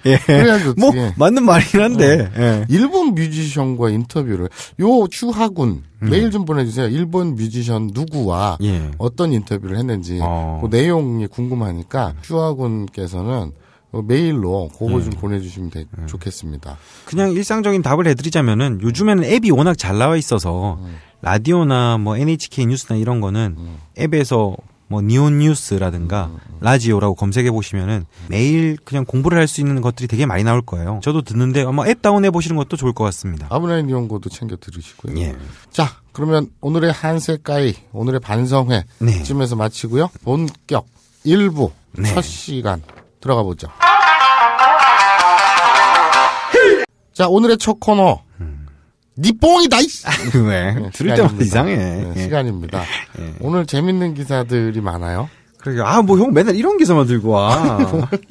예. 그래야 좋지. 뭐, 맞는 말이긴 한데. 네. 예. 일본 뮤지션과 인터뷰를, 요 추하군, 음. 메일 좀 보내주세요. 일본 뮤지션 누구와 예. 어떤 인터뷰를 했는지, 어. 그 내용이 궁금하니까, 추하군께서는 어, 메일로 그거 좀 음. 보내주시면 되, 네. 음. 좋겠습니다. 그냥 일상적인 답을 해드리자면은 요즘에는 앱이 워낙 잘 나와 있어서 음. 라디오나 뭐 NHK 뉴스나 이런 거는 음. 앱에서 뭐 니온 뉴스라든가 음. 음 라디오라고 검색해 보시면은 매일 그냥 공부를 할 수 있는 것들이 되게 많이 나올 거예요. 저도 듣는데 아마 앱 다운해 보시는 것도 좋을 것 같습니다. 아브라인 이용것도 챙겨 들으시고요. 예. 자 그러면 오늘의 한색가이 오늘의 반성회 네. 쯤에서 마치고요. 본격 일부 네. 첫 시간 들어가 보죠. 자, 오늘의 첫 코너. 니 뽕이다, 이씨! 왜? 들을 때마다 네, 이상해. 네, 시간입니다. 예. 오늘 재밌는 기사들이 많아요. 그러게, 아, 뭐 형 맨날 이런 기사만 들고 와.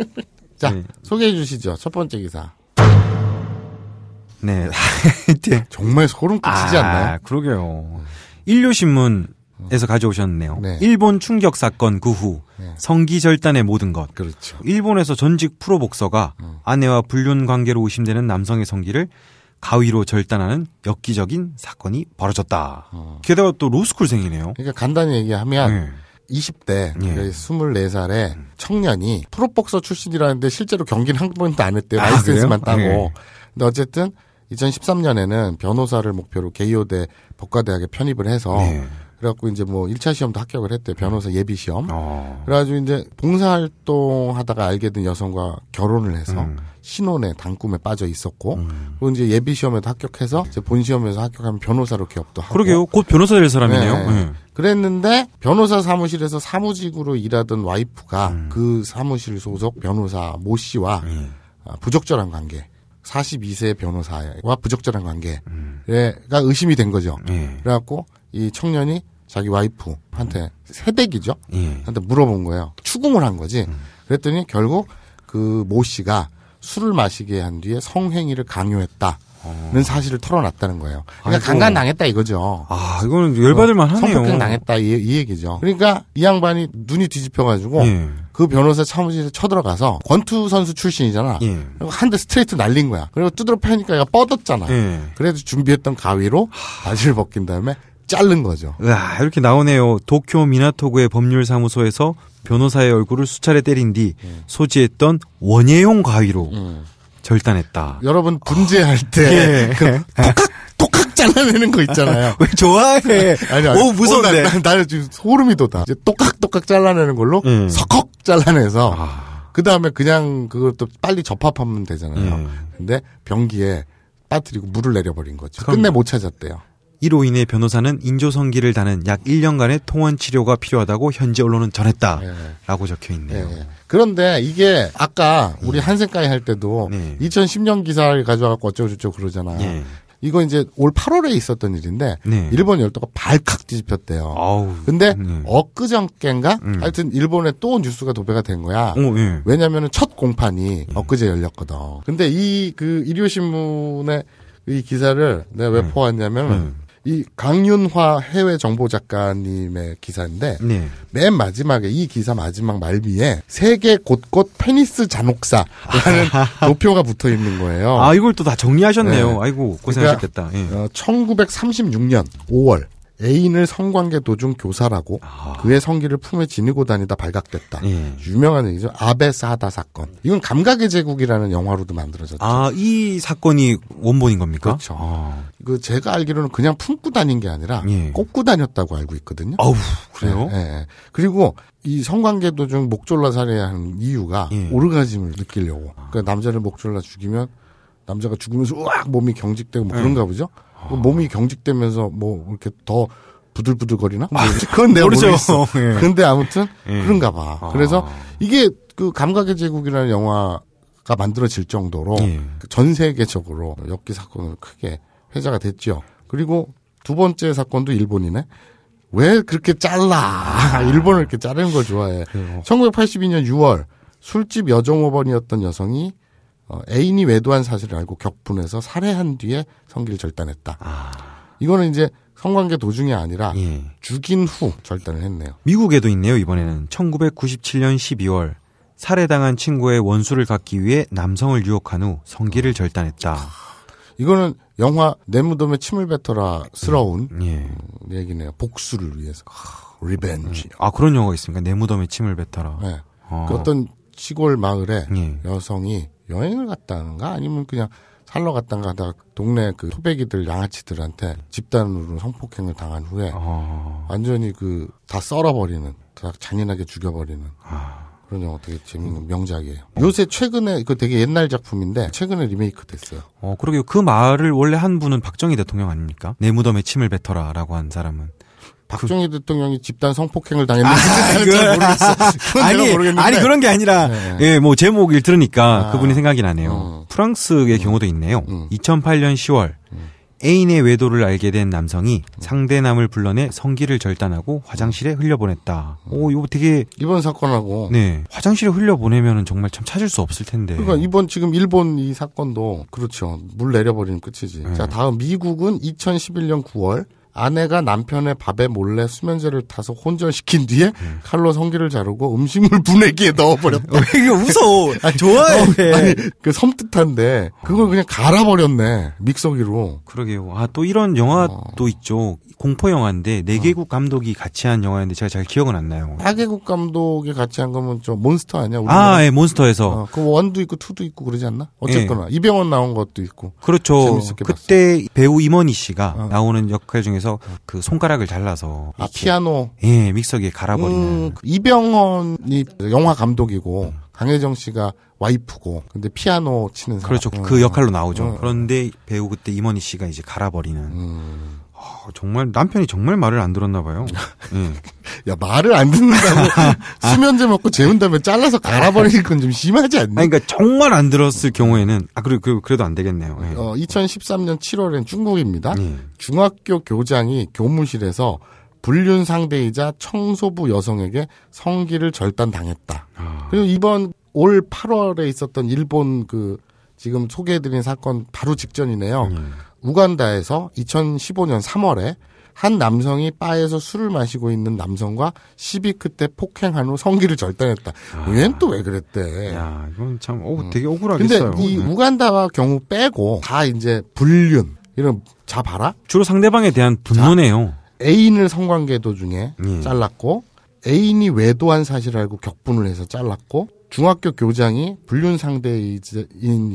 자, 네. 소개해 주시죠. 첫 번째 기사. 네. 정말 소름 끼치지 아, 않나요? 그러게요. 인류신문 에서 가져오셨네요. 네. 일본 충격 사건 그후 네. 성기 절단의 모든 것. 그렇죠. 일본에서 전직 프로 복서가 음. 어. 아내와 불륜 관계로 의심되는 남성의 성기를 가위로 절단하는 엽기적인 사건이 벌어졌다. 어. 게다가 또 로스쿨생이네요. 그러니까 간단히 얘기하면 네. 20대, 그 24살의 음. 청년이 프로복서 출신이라는데 실제로 경기는 한 번도 안 했대요. 아, 라이센스만 그 따고. 네. 근데 어쨌든 2013년에는 변호사를 목표로 게이오대 법과대학에 편입을 해서 네. 그래갖고 이제 뭐 1차 시험도 합격을 했대 변호사 예비 시험. 어. 그래가지고 이제 봉사활동 하다가 알게 된 여성과 결혼을 해서 음. 신혼의 단꿈에 빠져 있었고, 음. 그리고 이제 예비 시험에도 합격해서 이제 본 시험에서 합격하면 변호사로 기업도 하고. 그러게요. 곧 변호사 될 사람이네요. 네. 네. 그랬는데 변호사 사무실에서 사무직으로 일하던 와이프가 음. 그 사무실 소속 변호사 모 씨와 음. 부적절한 관계. 42세 변호사와 부적절한 관계가 음. 의심이 된 거죠. 예. 그래갖고 이 청년이 자기 와이프한테 새댁이죠. 예. 한테 물어본 거예요. 추궁을 한 거지. 음. 그랬더니 결국 그 모 씨가 술을 마시게 한 뒤에 성행위를 강요했다. 는 어. 사실을 털어놨다는 거예요. 그러니까 강간 당했다 이거죠. 아 이거는 열받을만 하네요. 성폭행 당했다 이, 이, 얘기죠. 그러니까 이 양반이 눈이 뒤집혀가지고 예. 그 변호사 사무실에 쳐들어가서 권투 선수 출신이잖아. 예. 한대 스트레이트 날린 거야. 그리고 두드려 패니까 얘가 뻗었잖아. 예. 그래도 준비했던 가위로 바지를 벗긴 다음에 자른 거죠. 와, 아, 이렇게 나오네요. 도쿄 미나토구의 법률사무소에서 변호사의 얼굴을 수차례 때린 뒤 예. 소지했던 원예용 가위로 음. 절단했다. 여러분 분재할 어. 때 아, 예. 그 독학 독학 잘라내는 거 있잖아요. 왜 좋아해? 예. 아니, 아니. 오 무서운데. 어, 나, 는 지금 소름이 돋아. 이제 똑각 똑각 잘라내는 걸로 음. 석걱 잘라내서 아. 그 다음에 그냥 그것도 빨리 접합하면 되잖아요. 음. 근데 변기에 빠뜨리고 물을 내려버린 거죠. 그럼. 끝내 못 찾았대요. 이로 인해 변호사는 인조성기를 다는 약 1년간의 통원 치료가 필요하다고 현지 언론은 전했다라고 네. 적혀 있네요. 네. 그런데 이게 아까 우리 네. 한센까에할 때도 2010년 기사를 가져와갖고 어쩌고저쩌고 그러잖아요. 이거 이제 올 8월에 있었던 일인데 네. 일본 열도가 발칵 뒤집혔대요. 아우, 근데 네. 엊그저께인가 음. 하여튼 일본에 또 뉴스가 도배가 된 거야. 어, 왜냐면은첫 공판이 엊그제 열렸거든. 근데 이 그 일요신문에 이 기사를 내가 왜 음. 포함했냐면 음. 이 강윤화 해외 정보 작가님의 기사인데 네. 맨 마지막에 이 기사 마지막 말미에 세계 곳곳 페니스 잔혹사라는 도표가 붙어 있는 거예요. 아 이걸 또 다 정리하셨네요. 네. 아이고 고생하셨겠다. 그러니까, 예. 어, 1936년 5월 애인을 성관계 도중 교살하고 아. 그의 성기를 품에 지니고 다니다 발각됐다. 예. 유명한 얘기죠. 아베 사다 사건. 이건 감각의 제국이라는 영화로도 만들어졌죠. 아, 이 사건이 원본인 겁니까? 그렇죠. 아. 그 제가 알기로는 그냥 품고 다닌 게 아니라 예. 꼽고 다녔다고 알고 있거든요. 아우, 그래요? 예, 예. 예. 그리고 이 성관계 도중 목졸라 살해한 이유가 예. 오르가즘을 느끼려고. 그러니까 남자를 목졸라 죽이면 남자가 죽으면서 우악 몸이 경직되고 뭐 예. 그런가 보죠. 뭐 몸이 경직되면서 뭐 이렇게 더 부들부들거리나? 뭐 아, 그건 내가 모르죠. 모르겠어. 예. 근데 아무튼 예. 그런가 봐. 아. 그래서 이게 그 감각의 제국이라는 영화가 만들어질 정도로 예. 그 전 세계적으로 엽기 사건은 크게 회자가 됐죠. 그리고 두 번째 사건도 일본이네. 왜 그렇게 잘라? 아. 일본을 이렇게 자르는 걸 좋아해. 그래요. 1982년 6월 술집 여정업원이었던 여성이 어, 애인이 외도한 사실을 알고 격분해서 살해한 뒤에 성기를 절단했다. 아. 이거는 이제 성관계 도중이 아니라 예. 죽인 후 절단을 했네요. 미국에도 있네요, 이번에는. 1997년 12월 살해당한 친구의 원수를 갚기 위해 남성을 유혹한 후 성기를 어. 절단했다. 아, 이거는 영화 내 무덤에 침을 뱉어라스러운 음, 예. 음, 얘기네요. 복수를 위해서. 아, 리벤지. 음. 아, 그런 영화가 있습니까? 내 무덤에 침을 뱉어라. 네. 어. 그 어떤 시골 마을에 예. 여성이 여행을 갔다는가 아니면 그냥 살러 갔다가 하다가 동네 그소백이들 양아치들한테 집단으로 성폭행을 당한 후에 어... 완전히 그 다 썰어버리는 다 잔인하게 죽여버리는 아... 그런 영화 되게 재밌는 음. 명작이에요. 요새 최근에 그 되게 옛날 작품인데 최근에 리메이크 됐어요. 어그러게그 말을 원래 한 분은 박정희 대통령 아닙니까? 내 무덤에 침을 뱉어라라고 한 사람은 박정희 그, 대통령이 집단 성폭행을 당했는지 아, 잘 모르겠어. 아니, 모르겠는데. 아니 그런 게 아니라 네. 네. 예, 뭐 제목을 들으니까 아, 그분이 생각이 나네요. 음. 프랑스의 음. 경우도 있네요. 음. 2008년 10월 음. 애인의 외도를 알게 된 남성이 음. 상대남을 불러내 성기를 절단하고 화장실에 흘려보냈다. 음. 오, 이거 되게 이번 사건하고 네 화장실에 흘려보내면 정말 참 찾을 수 없을 텐데. 그러니까 이번 지금 일본 이 사건도 그렇죠. 물 내려버리면 끝이지. 네. 자 다음 미국은 2011년 9월 아내가 남편의 밥에 몰래 수면제를 타서 혼전시킨 뒤에 음. 칼로 성기를 자르고 음식물 분해기에 넣어버렸다. 이게 웃어. 아 좋아해. 어, 아니, 그 섬뜩한데 그걸 그냥 갈아버렸네. 믹서기로. 그러게요. 아, 또 이런 영화도 어. 있죠. 공포 영화인데 네 개국 어. 감독이 같이 한 영화인데 제가 잘 기억은 안 나요. 타개국 감독이 같이 한 거면 저 몬스터 아니야? 우리나라? 아, 예, 몬스터에서. 어, 그 원도 있고 투도 있고 그러지 않나? 예. 어쨌거나 예. 이병헌 나온 것도 있고. 그렇죠. 그때 배우 임원희 씨가 어. 나오는 역할 중에서 그래서그 손가락을 잘라서 이 피아노 예 믹서기에 갈아버리는 음, 이병헌이 영화 감독이고 음. 강혜정 씨가 와이프고 근데 피아노 치는 사람. 그렇죠 그 음. 역할로 나오죠 음. 그런데 배우 그때 임원희 씨가 이제 갈아버리는 음. 아, 정말 남편이 정말 말을 안 들었나 봐요. 네. 야 말을 안 듣는다고 수면제 먹고 재운 다음에 잘라서 갈아버리는 건 좀 심하지 않나? 그러니까 정말 안 들었을 경우에는 아 그리고 그, 그래도 안 되겠네요. 네. 어, 2013년 7월엔 중국입니다. 네. 중학교 교장이 교무실에서 불륜 상대이자 청소부 여성에게 성기를 절단당했다. 아. 그리고 이번 올 8월에 있었던 일본 그 지금 소개해드린 사건 바로 직전이네요. 음. 우간다에서 2015년 3월에 한 남성이 바에서 술을 마시고 있는 남성과 시비 끝에 폭행한 후 성기를 절단했다. 아. 또왜 그랬대? 야, 이건 참, 오, 어, 음. 되게 억울하겠어요. 근데 이 네. 우간다와 경우 빼고 다 이제 불륜, 이런 자바라? 주로 상대방에 대한 분노네요. 자, 애인을 성관계도 중에 음. 잘랐고, 애인이 외도한 사실을 알고 격분을 해서 잘랐고, 중학교 교장이 불륜 상대인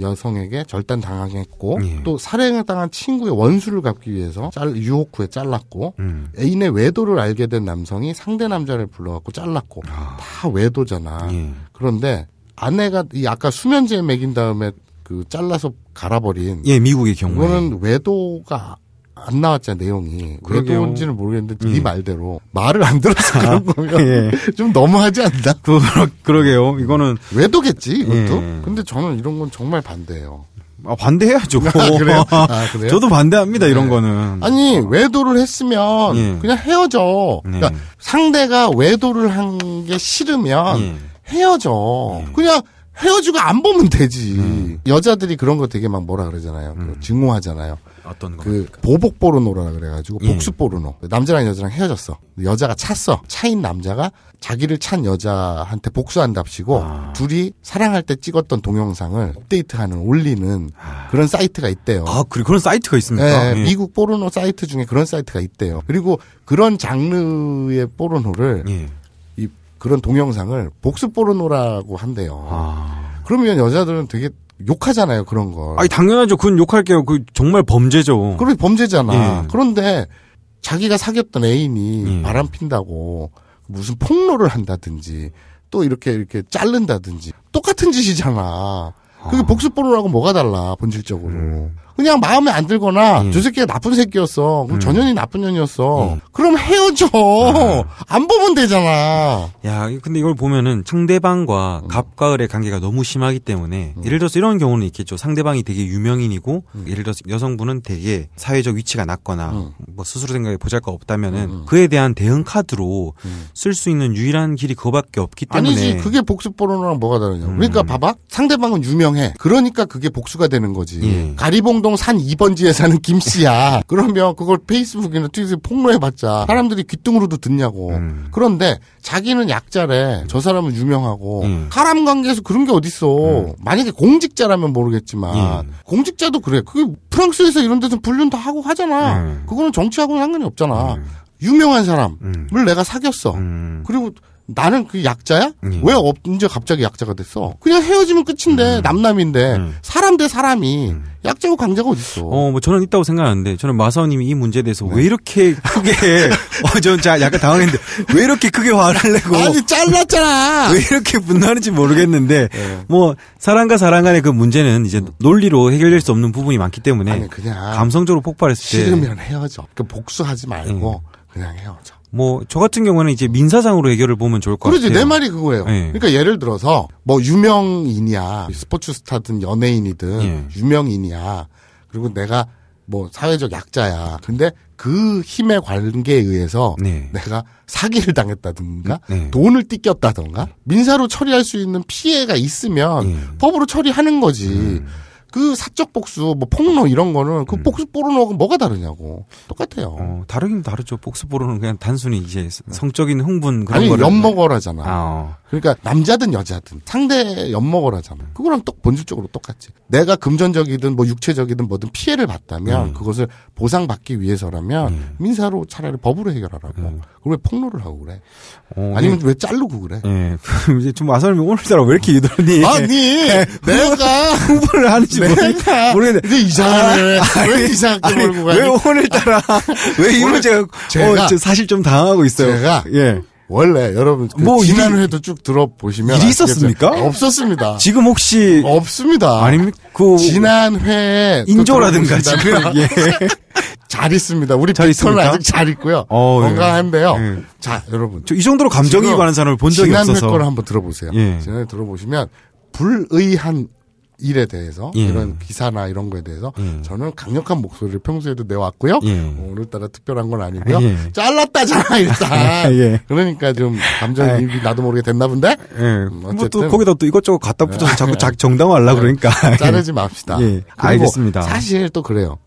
여성에게 절단 당하겠고 예. 또 살해를 당한 친구의 원수를 갚기 위해서 짤, 유혹 후에 잘랐고 음. 애인의 외도를 알게 된 남성이 상대 남자를 불러갖고 잘랐고 아. 다 외도잖아. 예. 그런데 아내가 이 아까 수면제 먹인 다음에 그 잘라서 갈아버린 예 미국의 경우 는 외도가 안 나왔잖아 내용이 그래도온지는 모르겠는데 네 음. 네 말대로 말을 안 들어서 그런 거면 아, 예. 좀 너무하지 않나? 그, 그러게요. 이거는 외도겠지 이것도. 예. 근데 저는 이런 건 정말 반대예요. 아, 반대해야죠. 아, 그래요? 아, 그래요? 저도 반대합니다, 네. 이런 거는. 아니, 외도를 했으면 예. 그냥 헤어져. 예. 그러니까 상대가 외도를 한 게 싫으면 예. 헤어져. 예. 그냥 헤어지고 안 보면 되지. 음. 여자들이 그런 거 되게 막 뭐라 그러잖아요. 그 음. 증오하잖아요. 어떤 그 보복 보르노라 그래가지고 예. 복수 보르노. 남자랑 여자랑 헤어졌어. 여자가 찼어. 차인 남자가 자기를 찬 여자한테 복수한답시고 아. 둘이 사랑할 때 찍었던 동영상을 업데이트하는 올리는 아. 그런 사이트가 있대요. 아 그리고 그런 사이트가 있습니까? 예, 예. 미국 보르노 사이트 중에 그런 사이트가 있대요. 그리고 그런 장르의 보르노를 예. 이 그런 동영상을 복수 보르노라고 한대요. 아. 그러면 여자들은 되게 욕하잖아요 그런 걸. 아니 당연하죠. 그건 욕할게요. 그 정말 범죄죠. 그런 범죄잖아. 예. 그런데 자기가 사귀었던 애인이 예. 바람 핀다고 무슨 폭로를 한다든지 또 이렇게 이렇게 자른다든지 똑같은 짓이잖아. 그게 아. 복수 번호라고 뭐가 달라 본질적으로. 음. 그냥 마음에 안 들거나 음. 저 새끼가 나쁜 새끼였어. 그럼 음. 전현이 나쁜 년이었어. 음. 그럼 헤어져. 아. 안 보면 되잖아. 야, 근데 이걸 보면은 상대방과 음. 갑과 을의 관계가 너무 심하기 때문에 음. 예를 들어서 이런 경우는 있겠죠. 상대방이 되게 유명인이고 음. 예를 들어서 여성분은 되게 사회적 위치가 낮거나 뭐 스스로 생각이 보잘것없다면은 그에 대한 대응 카드로 쓸 수 있는 유일한 길이 그밖에 없기 때문에 아니지. 그게 복수 번호랑 뭐가 다르냐. 그러니까 봐봐. 상대방은 유명해. 그러니까 그게 복수가 되는 거지. 예. 가리봉동 삼성 산 2번지에 사는 김씨야. 그러면 그걸 페이스북이나 트윗에 위 폭로해봤자 사람들이 귀뚱으로도 듣냐고. 음. 그런데 자기는 약자래. 저 사람은 유명하고. 음. 사람 관계에서 그런 게 어딨어. 음. 만약에 공직자라면 모르겠지만 음. 공직자도 그래. 그게 프랑스에서 이런 데서 불륜 도 하고 하잖아. 음. 그거는 정치하고는 상관이 없잖아. 음. 유명한 사람을 내가 사귀었어. 그리고 나는 그 약자야? 음. 왜 언제 갑자기 약자가 됐어? 그냥 헤어지면 끝인데 음. 남남인데 음. 사람 대 사람이 음. 약자고 강자가 어딨어 어, 뭐 저는 있다고 생각하는데 저는 마사오님이 이 문제에 대해서 네. 왜 이렇게 크게 어, 저는 자 약간 당황했는데 왜 이렇게 크게 화를 내고 아니 잘랐잖아. 왜 이렇게 분노하는지 모르겠는데 네. 뭐사랑과사랑 간의 그 문제는 이제 논리로 해결될 수 없는 부분이 많기 때문에 아니, 그냥 감성적으로 폭발했을 때 싫으면 헤어져. 그 복수하지 말고 예. 그냥 헤어져. 뭐저 같은 경우는 이제 민사상으로 해결을 보면 좋을 것 그러지, 같아요. 그러지 내 말이 그거예요. 네. 그러니까 예를 들어서 뭐 유명인이야 스포츠 스타든 연예인이든 네. 유명인이야 그리고 내가 뭐 사회적 약자야. 근데 그 힘의 관계에 의해서 네. 내가 사기를 당했다든가 네. 돈을 띠꼈다든가 민사로 처리할 수 있는 피해가 있으면 예. 법으로 처리하는 거지. 음. 그 사적 복수, 뭐 폭로 이런 거는 그 음. 복수 포르노하고 뭐가 다르냐고 똑같아요. 어, 다르긴 다르죠. 복수 포르노는 그냥 단순히 이제 네. 성적인 흥분 그런 거 아니 엿먹어라잖아. 아, 어. 그러니까 남자든 여자든 상대 엿먹어라잖아. 그거랑 똑 본질적으로 똑같지. 내가 금전적이든 뭐 육체적이든 뭐든 피해를 봤다면 음. 그것을 보상받기 위해서라면 음. 민사로 차라리 법으로 해결하라고. 음. 그걸 왜 폭로를 하고 그래? 어, 아니면 네. 왜 자르고 그래? 예. 네. 이제 좀 마사님 오늘따라 왜 이렇게 음. 이더니 아니 내가 흥분을 하는지 네. 모르, 아, 모르겠는데. 근데 이상하네. 아, 왜 이상하게 고 가니? 왜 오늘따라, 왜이 문제가, 제가, 어, 사실 좀 당하고 있어요. 제가, 예. 원래 여러분 그뭐 지난회도 쭉 들어보시면 일이 있었습니까? 없었습니다. 지금 혹시 없습니다. 아닙니까? 그 지난회에 인조라든가 지금 예. 잘 있습니다. 우리 잘 피터는 아직 잘 있고요. 어, 건강한데요. 예. 예. 자 여러분 저이 정도로 감정이 관한 사람을 본 적이 지난회 없어서 지난회 거를 한번 들어보세요. 예. 지난회 들어보시면 불의한 일에 대해서 예. 이런 기사나 이런 거에 대해서 예. 저는 강력한 목소리를 평소에도 내왔고요. 예. 어, 오늘따라 특별한 건 아니고요. 예. 잘랐다잖아 일단. 예. 그러니까 좀 감정이입이 아. 나도 모르게 됐나 본데. 예. 음, 뭐 어쨌든 뭐또 거기다 또 이것저것 갖다 붙여서 자꾸 자 정당화하려 그러니까. 자르지 맙시다. 알겠습니다. 사실 또 그래요.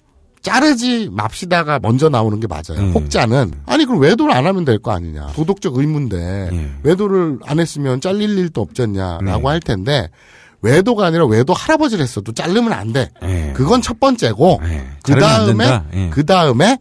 자르지 맙시다가 먼저 나오는 게 맞아요. 음. 혹자는 아니 그럼 외도를 안 하면 될 거 아니냐. 도덕적 의문데 음. 외도를 안 했으면 잘릴 일도 없잖냐라고 네. 할 텐데 외도가 아니라 외도 할아버지를 했어도 자르면 안 돼. 예. 그건 첫 번째고 예. 그, 예. 그 다음에 그 어, 다음에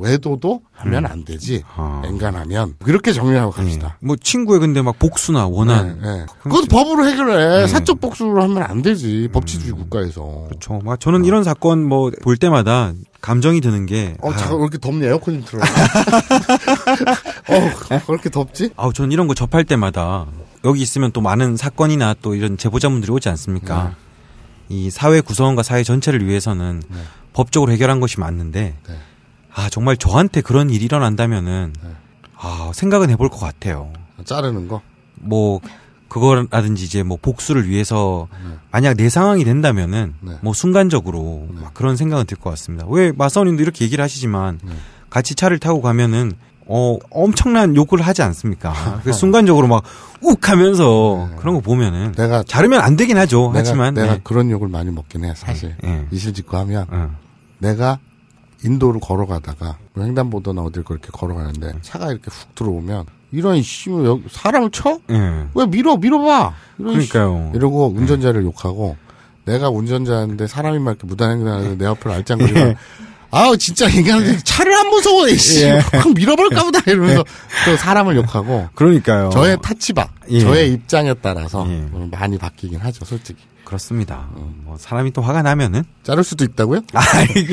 외도도 하면 음. 안 되지. 어. 아. 엔간하면 그렇게 정리하고 갑시다. 네. 뭐 친구의 근데 막 복수나 원한. 네, 네. 그것도 법으로 해결해. 사적 복수로 하면 안 되지. 음. 법치주의 국가에서. 그렇죠. 막 저는 어. 이런 사건 뭐 볼 때마다 감정이 드는 게. 어, 아. 잠깐 왜 이렇게 덥냐 에어컨 좀 틀어. 어, 왜 이렇게 덥지? 아, 저는 이런 거 접할 때마다 여기 있으면 또 많은 사건이나 또 이런 제보자분들이 오지 않습니까? 네. 이 사회 구성원과 사회 전체를 위해서는 네. 법적으로 해결한 것이 맞는데 네. 아 정말 저한테 그런 일이 일어난다면은 네. 아 생각은 해볼 것 같아요. 자르는 거? 뭐 그거라든지 이제 뭐 복수를 위해서 네. 만약 내 상황이 된다면은 네. 뭐 순간적으로 막 그런 생각은 들 것 같습니다. 왜 마사오님도 이렇게 얘기를 하시지만 같이 차를 타고 가면은 어, 엄청난 욕을 하지 않습니까? 그 어. 순간적으로 막, 욱 하면서 네. 그런 거 보면은. 내가. 자르면 안 되긴 하죠. 내가, 하지만. 내가 네. 그런 욕을 많이 먹긴 해, 사실. 네. 이실 짓고 하면. 네. 내가 인도를 걸어가다가, 뭐 횡단보도나 어딜 그렇게 걸어가는데, 네. 차가 이렇게 훅 들어오면, 이런 씨, 뭐 여기 사람을 쳐? 네. 왜 밀어, 밀어봐! 그러니까요. 씨, 이러고 운전자를 욕하고, 내가 운전자인데 사람이 막 이렇게 무단횡단하는데 내 앞을 알짱거리면 아우 진짜 인간들 예. 차를 안 무서워해 씨. 예. 확 밀어볼까 보다 이러면서 예. 또 사람을 욕하고 그러니까요. 저의 타치바, 예. 저의 입장에 따라서 예. 많이 바뀌긴 하죠, 솔직히. 그렇습니다. 음. 뭐 사람이 또 화가 나면은 자를 수도 있다고요? 아,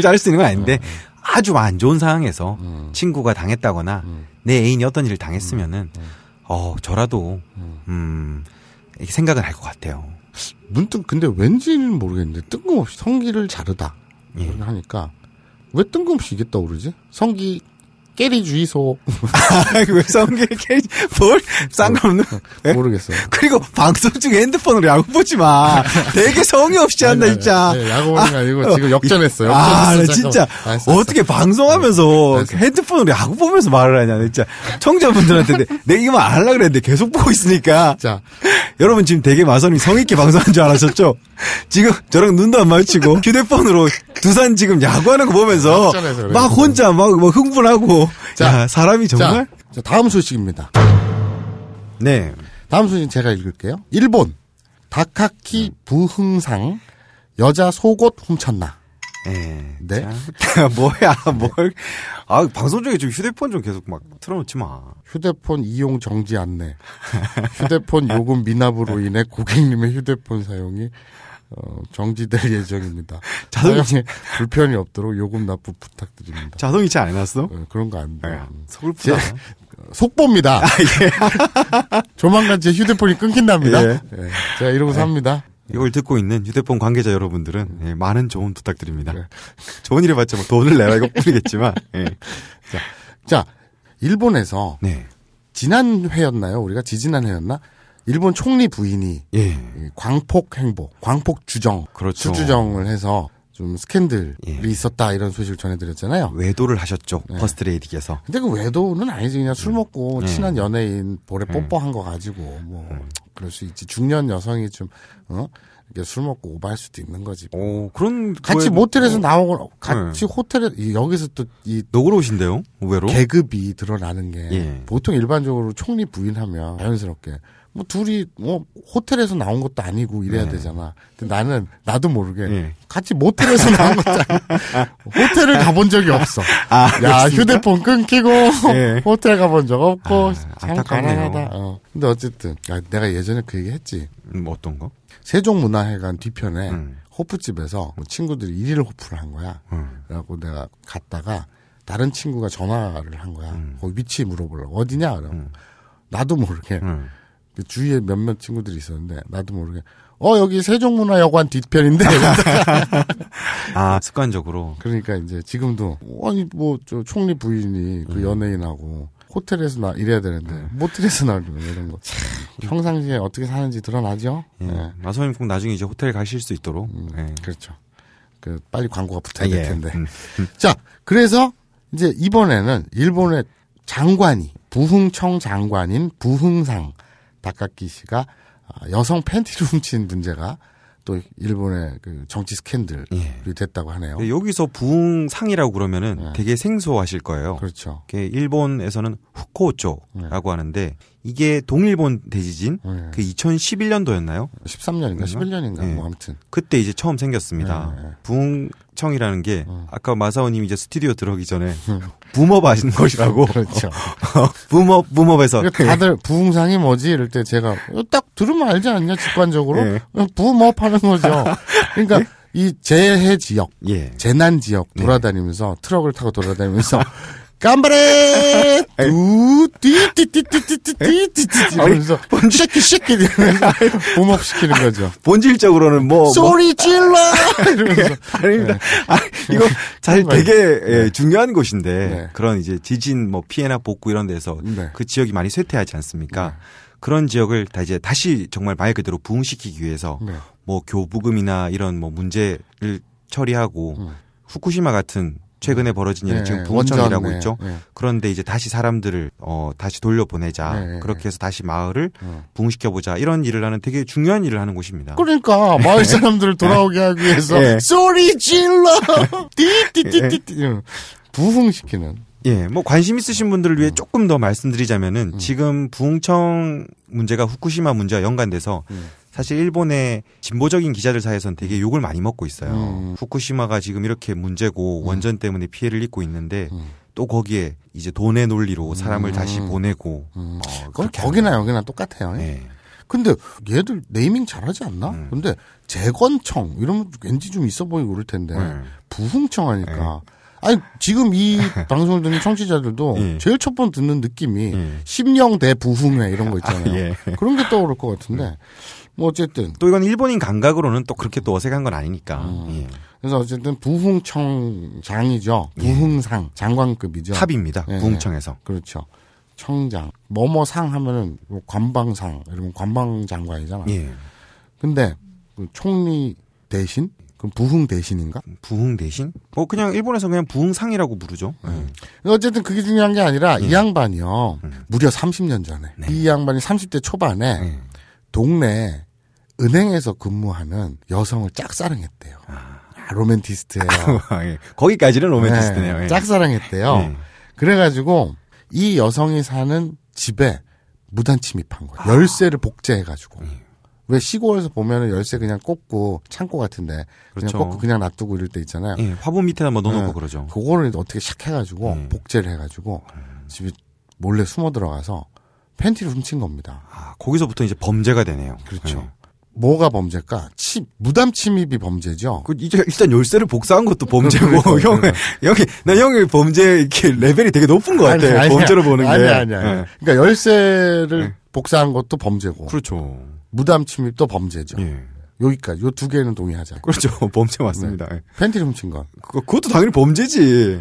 자를 수 있는 건 아닌데 음, 음. 아주 안 좋은 상황에서 음. 친구가 당했다거나 음. 내 애인이 어떤 일을 당했으면은 음, 어 저라도 음 이렇게 생각을 할것 같아요. 문득 근데 왠지는 모르겠는데 뜬금없이 성기를 자르다 예. 하니까 왜 뜬금없이 이게 떠오르지? 성기 캐리 주의소. 왜 싸운게 깨리, 뭘? 쌍관없는? 네? 어, 어, 예? 모르겠어 그리고 방송 중에 핸드폰으로 야구 보지 마. 되게 성의 없이 한다, 진짜. 네, 야구 보는 게 아, 니고 어. 지금 역전했어요. 아, 역 네, 진짜. 아, 했어, 어떻게 방송하면서 네, 네, 핸드폰으로 야구 보면서 말을 하냐, 진짜. 청자분들한테 내가 이거 말하려고 그랬는데 계속 보고 있으니까. 자. 여러분 지금 되게 마선이 성의있게 방송한 줄 알았었죠? 지금 저랑 눈도 안 마주치고 휴대폰으로 두산 지금 야구하는 거 보면서 막 혼자 막, 막 흥분하고 자, 야, 사람이 정말? 자, 다음 소식입니다. 네. 다음 소식 제가 읽을게요. 일본 다카키 부흥상 여자 속옷 훔쳤나? 예. 네. 네. 뭐야, 뭘. 아, 방송 중에 지금 휴대폰 좀 계속 막 틀어놓지 마. 휴대폰 이용 정지 안내. 휴대폰 요금 미납으로 인해 고객님의 휴대폰 사용이 어, 정지될 예정입니다. 자동이체 불편이 없도록 요금 납부 부탁드립니다. 자동이체 안 해놨어? 네, 그런 거 안 돼. 요 아, 음. 서글프다. 제, 속보입니다. 아, 예. 조만간 제 휴대폰이 끊긴답니다. 예. 네, 아, 예. 제가 이러고 삽니다. 이걸 듣고 있는 휴대폰 관계자 여러분들은 네. 예, 많은 조언 부탁드립니다. 그 좋은 일을 받자 뭐 돈을 내라 이거 뿐이겠지만. 예. 자, 자, 일본에서 네. 지난 회였나요? 우리가 지지난 회였나? 일본 총리 부인이 예. 광폭 행보, 광폭 주정, 그렇죠. 수주정을 해서 좀 스캔들이 예. 있었다 이런 소식을 전해드렸잖아요. 외도를 하셨죠 네. 퍼스트레이디께서. 근데 그 외도는 아니지 그냥 술 음. 먹고 네. 친한 연예인 볼에 네. 뽀뽀한 거 가지고 뭐 음. 그럴 수 있지. 중년 여성이 좀 어? 이게 술 먹고 오바할 수도 있는 거지. 오 그런 그 같이 모텔에서 어. 나오고 같이 네. 호텔에 여기서 또이노그로우신데요외로 계급이 드러나는 게 예. 보통 일반적으로 총리 부인하면 자연스럽게 뭐 둘이 뭐 호텔에서 나온 것도 아니고 이래야 네. 되잖아. 근데 나는 나도 모르게 네. 같이 모텔에서 나온 것도 아니 호텔을 가본 적이 없어. 아, 야 그렇습니까? 휴대폰 끊기고 네. 호텔 가본 적 없고 아, 참 가난하다. 어. 근데 어쨌든 야, 내가 예전에 그 얘기했지. 음, 어떤 거? 세종문화회관 뒤편에 음. 호프집에서 뭐 친구들이 일일 호프를 한 거야. 음. 그래갖고 내가 갔다가 다른 친구가 전화를 한 거야. 음. 거기 위치 물어보려고 어디냐? 그럼 음. 나도 모르게. 음. 그 주위에 몇몇 친구들이 있었는데 나도 모르게 어 여기 세종문화여관 뒤편인데 아 습관적으로 그러니까 이제 지금도 어, 아니 뭐저 총리 부인이 그 음. 연예인하고 호텔에서 나 일해야 되는데 네. 모텔에서 나오면 이런 거 평상시에 어떻게 사는지 드러나죠. 예. 네. 마소님 꼭 나중에 이제 호텔 가실 수 있도록 음, 네. 그렇죠. 그 빨리 광고가 붙어야 아, 될 예. 텐데. 예. 자 그래서 이제 이번에는 일본의 장관이 부흥청 장관인 부흥상 다카키 씨가 아, 여성 팬티를 훔친 문제가 또 일본의 그 정치 스캔들이 예. 됐다고 하네요. 예, 여기서 부흥상이라고 그러면은 예. 되게 생소하실 거예요. 그렇죠. 일본에서는 후코조라고 예. 하는데 이게 동일본 대지진 네. 그 2011년도였나요? 13년인가 11년인가 네. 뭐 아무튼 그때 이제 처음 생겼습니다. 네. 부흥청이라는 게 어. 아까 마사오님 이제 이 스튜디오 들어오기 전에 붐업 하신 것이라고 그렇죠. 붐업 붐업에서 다들 부흥상이 뭐지 이럴 때 제가 딱 들으면 알지 않냐 직관적으로 네. 붐업 하는 거죠. 그러니까 네? 이 재해 지역, 예. 재난 지역 네. 돌아다니면서 네. 트럭을 타고 돌아다니면서 깜바레 뚜띠띠띠띠띠띠띠띠 띠 하면서 띠키 쉐키 봄업 시키는 거죠. 본질적으로는 뭐, 뭐. 소리 질러 이러면서 네. 아닙니다. 아, 이거 사실 되게 예, 네. 중요한 곳인데 네. 그런 이제 지진 뭐 피해나 복구 이런 데서 그 지역이 많이 쇠퇴하지 않습니까? 그런 지역을 다 이제 다시 정말 말 그대로 부흥시키기 위해서 뭐 교부금이나 이런 뭐 문제를 처리하고 음. 후쿠시마 같은 최근에 벌어진 일은 네, 지금 붕어청이라고 네, 있죠. 네, 그런데 이제 다시 사람들을 어 다시 돌려보내자. 네, 네, 그렇게 해서 다시 마을을 부흥시켜 어. 보자. 이런 일을 하는 되게 중요한 일을 하는 곳입니다. 그러니까 마을 사람들을 돌아오게 하기 위해서 소리 질러 띠띠띠띠 부흥시키는 예, 뭐 관심 있으신 분들을 위해 음. 조금 더 말씀드리자면은 음. 지금 부흥청 문제가 후쿠시마 문제와 연관돼서 음. 사실 일본의 진보적인 기자들 사이에선 되게 음. 욕을 많이 먹고 있어요. 음. 후쿠시마가 지금 이렇게 문제고 음. 원전 때문에 피해를 입고 있는데 음. 또 거기에 이제 돈의 논리로 사람을 다시 보내고 음. 어, 그렇게 거기나 여기나 똑같아요. 네. 근데 얘들 네이밍 잘하지 않나? 음. 근데 재건청 이러면 왠지 좀 있어 보이고 그럴 텐데 음. 네. 부흥청 하니까 네. 아니 지금 이 방송을 듣는 청취자들도 예. 제일 첫 번 듣는 느낌이 예. 심령 대부흥회 이런 거 있잖아요. 아, 예. 그런 게 떠오를 것 같은데 예. 뭐 어쨌든 또 이건 일본인 감각으로는 또 그렇게 또 어색한 건 아니니까. 음. 예. 그래서 어쨌든 부흥청장이죠. 예. 부흥상 예. 장관급이죠. 탑입니다. 예. 부흥청에서. 그렇죠. 청장 뭐뭐상 하면은 뭐 관방상 이러면 관방장관이잖아. 예. 근데 그 총리 대신 그럼 부흥 대신인가? 부흥 대신? 뭐 그냥 일본에서 그냥 부흥상이라고 부르죠. 음. 예. 어쨌든 그게 중요한 게 아니라 예. 이 양반이요. 음. 무려 30년 전에 네. 이 양반이 30대 초반에 음. 동네 은행에서 근무하는 여성을 짝사랑했대요. 아. 아. 로맨티스트예요. 예. 거기까지는 로맨티스트네요. 네, 예. 짝사랑했대요. 네. 예. 그래가지고 이 여성이 사는 집에 무단 침입한 거예요. 아. 열쇠를 복제해가지고. 네. 왜 시골에서 보면은 열쇠 그냥 꽂고 창고 같은데 그렇죠. 냥 꽂고 그냥 놔두고 이럴 때 있잖아요. 예, 화분 밑에다 뭐 넣어놓고 예, 그러죠. 그거를 어떻게 샥 해가지고 예. 복제를 해가지고 음. 집에 몰래 숨어 들어가서 팬티를 훔친 겁니다. 아, 거기서부터 이제 범죄가 되네요. 그렇죠. 뭐가 범죄일까? 침, 무담 침입이 범죄죠. 그 이제 일단 열쇠를 복사한 것도 범죄고 그러니까, 형, 그러니까. 형이 나 형이 범죄 이렇게 레벨이 되게 높은 것 같아. 아니, 범죄로 보는 아 게. 아니 아니 아니. 네. 그러니까 열쇠를 네. 복사한 것도 범죄고. 그렇죠. 무담 침입도 범죄죠. 예. 여기까지 요 두 개는 동의하자. 그렇죠. 범죄 맞습니다. 네. 예. 팬티를 훔친 건. 그 그것도 당연히 범죄지.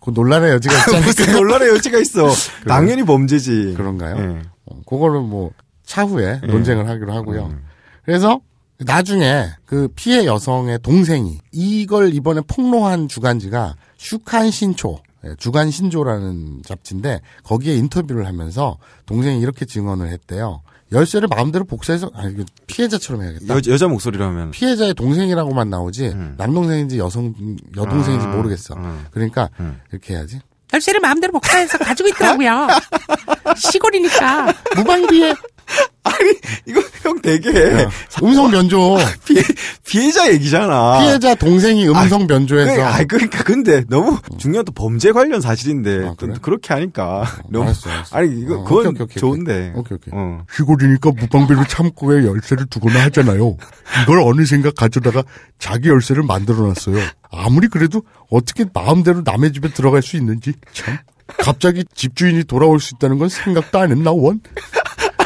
그 논란의 여지가 있잖 무슨 논란의 여지가 있어. 당연히 범죄지. 그런가요? 예. 어, 그거를 뭐 차후에 예. 논쟁을 하기로 하고요. 음. 그래서 나중에 그 피해 여성의 동생이 이걸 이번에 폭로한 주간지가 슈칸 신초 예, 주간 신조라는 잡지인데 거기에 인터뷰를 하면서 동생이 이렇게 증언을 했대요. 열쇠를 마음대로 복사해서 아니 피해자처럼 해야겠다. 여, 여자 목소리로 하면 피해자의 동생이라고만 나오지 음. 남동생인지 여성 여동생인지 음. 모르겠어. 음. 그러니까 음. 이렇게 해야지. 열쇠를 마음대로 복사해서 가지고 있더라고요. 시골이니까 무방비에 아니 이거 형 되게 야, 음성 면조 피해, 피해자 얘기잖아. 피해자 동생이 아, 음성 네, 아, 면조해서. 그아 그러니까 근데 너무 중요한 또 범죄 관련 사실인데 아, 그래? 그렇게 하니까 아, 너무 알았어, 알았어. 아니 이거 어, 그건 오케이, 오케이, 좋은데. 오케이 오케이. 어. 시골이니까 무방비를 참고에 열쇠를 두거나 하잖아요. 이걸 어느 생각 가져다가 자기 열쇠를 만들어놨어요. 아무리 그래도 어떻게 마음대로 남의 집에 들어갈 수 있는지 참. 갑자기 집주인이 돌아올 수 있다는 건 생각도 안 했나 원?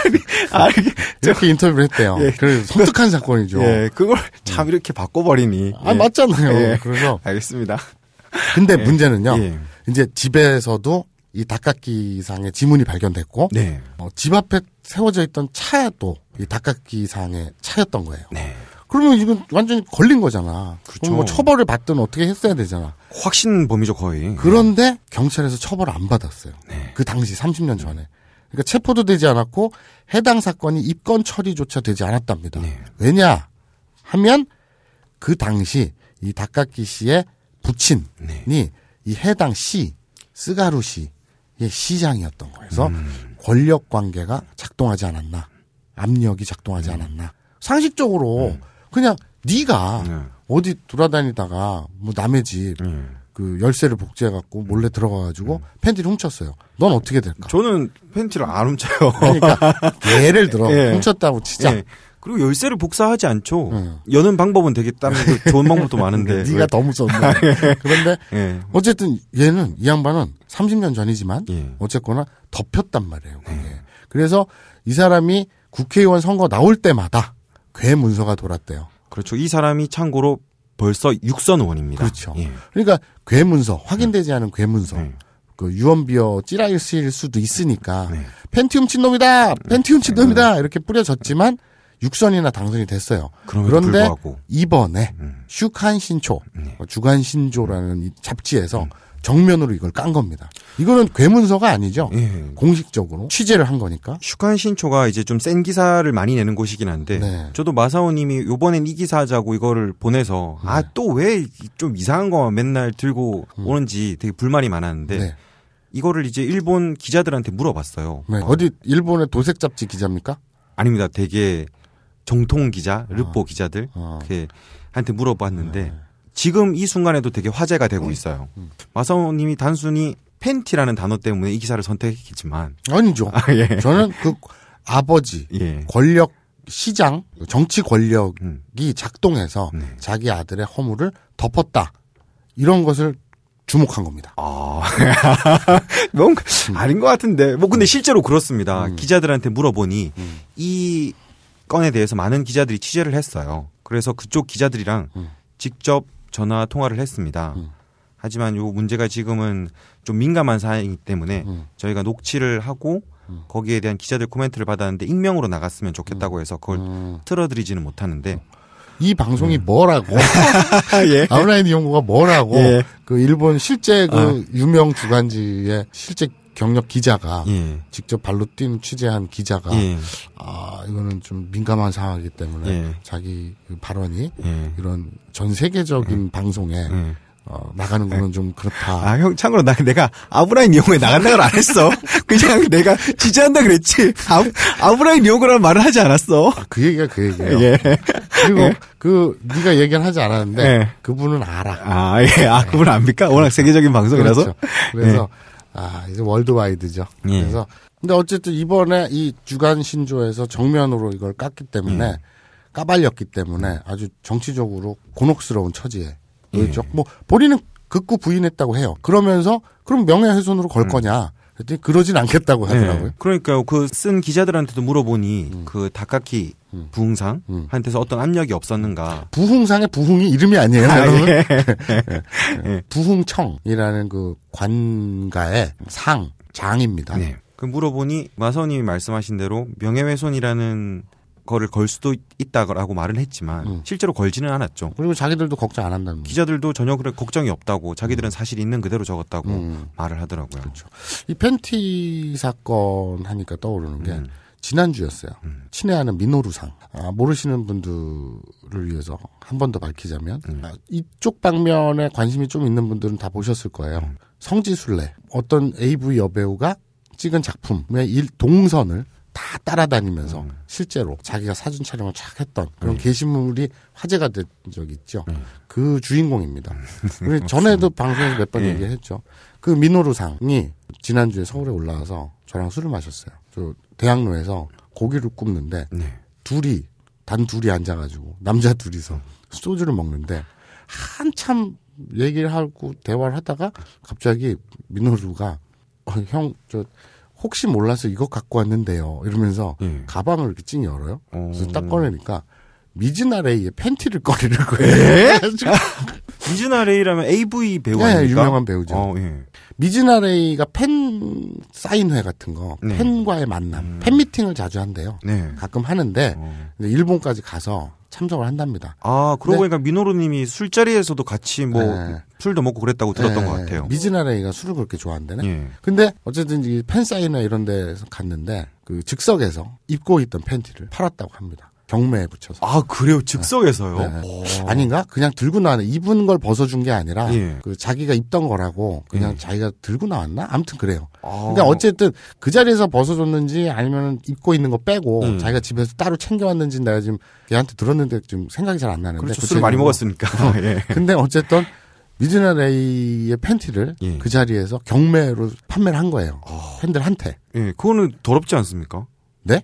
아니, 아니, 이렇게 저, 인터뷰를 했대요. 예, 그래서 섬뜩한 네. 사건이죠. 예, 그걸 참 음. 이렇게 바꿔버리니. 아 예. 맞잖아요. 예, 그래서 알겠습니다. 근데 예. 문제는요. 예. 이제 집에서도 이 닭깎이상의 지문이 발견됐고 네. 어, 집 앞에 세워져 있던 차도 이 닭깎이상의 차였던 거예요. 네. 그러면 이건 완전히 걸린 거잖아. 그렇죠. 뭐 처벌을 받든 어떻게 했어야 되잖아. 확신 범위죠 거의. 그런데 네. 경찰에서 처벌 안 받았어요. 네. 그 당시 30년 전에. 그러니까 체포도 되지 않았고 해당 사건이 입건 처리조차 되지 않았답니다. 네. 왜냐 하면 그 당시 이 닭깎이 씨의 부친이 네. 이 해당 씨 스가루 씨의 시장이었던 거예요그래서 음. 권력 관계가 작동하지 않았나 압력이 작동하지 음. 않았나 상식적으로 음. 그냥 네가 네. 어디 돌아다니다가 뭐 남의 집 네. 그 열쇠를 복제해 갖고 몰래 들어가 가지고 음. 네. 팬티를 훔쳤어요. 넌 어떻게 될까? 저는 팬티를 안 훔쳐요. 그러니까 예를 들어 예. 훔쳤다고 치자. 예. 그리고 열쇠를 복사하지 않죠. 음. 여는 방법은 되게 다른 좋은 방법도 많은데. 네가 너무 썼네. 예. 그런데 예. 어쨌든 얘는 이 양반은 30년 전이지만 예. 어쨌거나 덮였단 말이에요. 그게. 그래서 이 사람이 국회의원 선거 나올 때마다 괴 문서가 돌았대요. 그렇죠. 이 사람이 참고로 벌써 6선 의원입니다. 그렇죠. 예. 그러니까 괴 문서 확인되지 네. 않은 괴 문서. 네. 그 유언비어 찌라일수일 수도 있으니까 네. 펜티움 친 놈이다. 네. 펜티움 네. 친 놈이다. 이렇게 뿌려졌지만 6선이나 당선이 됐어요. 그런데 불구하고. 이번에 음. 슈칸 신초, 어, 주간 신조라는 잡지에서 음. 정면으로 이걸 깐 겁니다. 이거는 괴문서가 아니죠. 예. 공식적으로 취재를 한 거니까. 슈칸 신초가 이제 좀 센 기사를 많이 내는 곳이긴 한데 네. 저도 마사오님이 요번엔 이 기사 하자고 이거를 보내서 네. 아또 왜 좀 이상한 거 맨날 들고 음. 오는지 되게 불만이 많았는데 네. 이거를 이제 일본 기자들한테 물어봤어요. 네, 어. 어디 일본의 도색 잡지 기자입니까? 아닙니다. 되게 정통 기자, 아. 르포 어. 기자들 어. 한테 물어봤는데 네. 지금 이 순간에도 되게 화제가 되고 음. 있어요. 음. 마사오님이 단순히 팬티라는 단어 때문에 이 기사를 선택했지만 겠 아니죠. 아, 예. 저는 그 아버지 예. 권력 시장 정치 권력이 음. 작동해서 네. 자기 아들의 허물을 덮었다 이런 것을 주목한 겁니다. 아, 너무 음. 아닌 것 같은데. 뭐 근데 음. 실제로 그렇습니다. 음. 기자들한테 물어보니 음. 이 건에 대해서 많은 기자들이 취재를 했어요. 그래서 그쪽 기자들이랑 음. 직접 전화 통화를 했습니다. 하지만 요 문제가 지금은 좀 민감한 사안이기 때문에 음. 저희가 녹취를 하고 음. 거기에 대한 기자들 코멘트를 받았는데 익명으로 나갔으면 좋겠다고 해서 그걸 음. 음. 틀어드리지는 못하는데 이 방송이 뭐라고 예. 아웃라인 연구가 뭐라고 예. 그 일본 실제 그 아. 유명 주간지의 실제 경력 기자가 예. 직접 발로 뛴 취재한 기자가 예. 아 이거는 좀 민감한 상황이기 때문에 예. 자기 그 발언이 예. 이런 전 세계적인 예. 방송에 예. 어, 나가는 거는 네. 좀 그렇다. 아, 형, 참고로 나, 내가 아브라인 이용어 나간다고 안 했어. 그냥 내가 지지한다 그랬지. 아, 아브라인 이 용어라는 말을 하지 않았어. 아, 그 얘기가 그 얘기예요. 예. 그리고 예. 그, 네가 얘기를 하지 않았는데, 예. 그분은 알아. 아, 예. 아, 예. 그분 압니까? 워낙 그렇죠. 세계적인 방송이라서. 그렇죠. 그래서, 아, 이제 월드와이드죠. 예. 그래서, 근데 어쨌든 이번에 이 주간 신조에서 정면으로 이걸 깠기 때문에, 예. 까발렸기 때문에 아주 정치적으로 곤혹스러운 처지에 예. 그렇죠. 예. 뭐 본인은 극구 부인했다고 해요. 그러면서 그럼 명예훼손으로 걸 음. 거냐? 그랬더니 그러진 않겠다고 네. 하더라고요. 네. 그러니까 그 쓴 기자들한테도 물어보니 음. 그 다카키 음. 부흥상한테서 음. 어떤 압력이 없었는가? 부흥상의 부흥이 이름이 아니에요. 아, 여러분. 예. 네. 부흥청이라는 그 관가의 상 장입니다. 네. 그 물어보니 마선님이 말씀하신 대로 명예훼손이라는 거를 걸 수도 있다라고 말은 했지만 음. 실제로 걸지는 않았죠. 그리고 자기들도 걱정 안 한다는 기자들도 전혀 그런 걱정이 없다고 자기들은 음. 사실 있는 그대로 적었다고 음. 말을 하더라고요. 그렇죠. 이 팬티 사건 하니까 떠오르는 게 음. 지난주였어요. 음. 친애하는 민호루상 아, 모르시는 분들을 위해서 한 번 더 밝히자면 음. 아, 이쪽 방면에 관심이 좀 있는 분들은 다 보셨을 거예요. 성지순례 어떤 AV 여배우가 찍은 작품의 일 동선을 다 따라다니면서 음. 실제로 자기가 사진 촬영을 착 했던 그런 네. 게시물이 화제가 된 적이 있죠. 네. 그 주인공입니다. 우리 전에도 방송에서 몇번 예. 얘기했죠. 그 민호루상이 지난주에 서울에 올라와서 저랑 술을 마셨어요. 저 대학로에서 고기를 굽는데 네. 둘이 단 둘이 앉아가지고 남자 둘이서 소주를 먹는데 한참 얘기를 하고 대화를 하다가 갑자기 민호루가 어, 형저 혹시 몰라서 이것 갖고 왔는데요. 이러면서 음. 가방을 이렇게 찡 열어요. 그래서 어. 딱 꺼내니까 미즈나 레이의 팬티를 꺼내려고해요 미즈나 레이라면 AV 배우 네, 아니까 예, 유명한 배우죠. 어, 예. 미즈나레이가 팬 사인회 같은 거, 네. 팬과의 만남, 음. 팬 미팅을 자주 한대요. 네. 가끔 하는데 어. 일본까지 가서 참석을 한답니다. 아 그러고 보니까 민호루님이 술자리에서도 같이 뭐 네. 술도 먹고 그랬다고 들었던 네. 것 같아요. 미즈나레이가 술을 그렇게 좋아한대네. 예. 근데 어쨌든 팬 사인회 이런 데서 갔는데 그 즉석에서 입고 있던 팬티를 팔았다고 합니다. 경매에 붙여서. 아 그래요? 즉석에서요? 네. 네. 아닌가? 그냥 들고 나왔네. 입은 걸 벗어준 게 아니라 예. 그 자기가 입던 거라고 그냥 예. 자기가 들고 나왔나? 아무튼 그래요. 아. 그러니까 어쨌든 그 자리에서 벗어줬는지 아니면 입고 있는 거 빼고 음. 자기가 집에서 따로 챙겨왔는지 내가 지금 걔한테 들었는데 지금 생각이 잘 안 나는데. 그렇죠. 그 술 많이 먹었으니까. 어. 예. 근데 어쨌든 미즈나 레이의 팬티를 예. 그 자리에서 경매로 판매를 한 거예요. 어. 팬들한테. 예, 그거는 더럽지 않습니까? 네?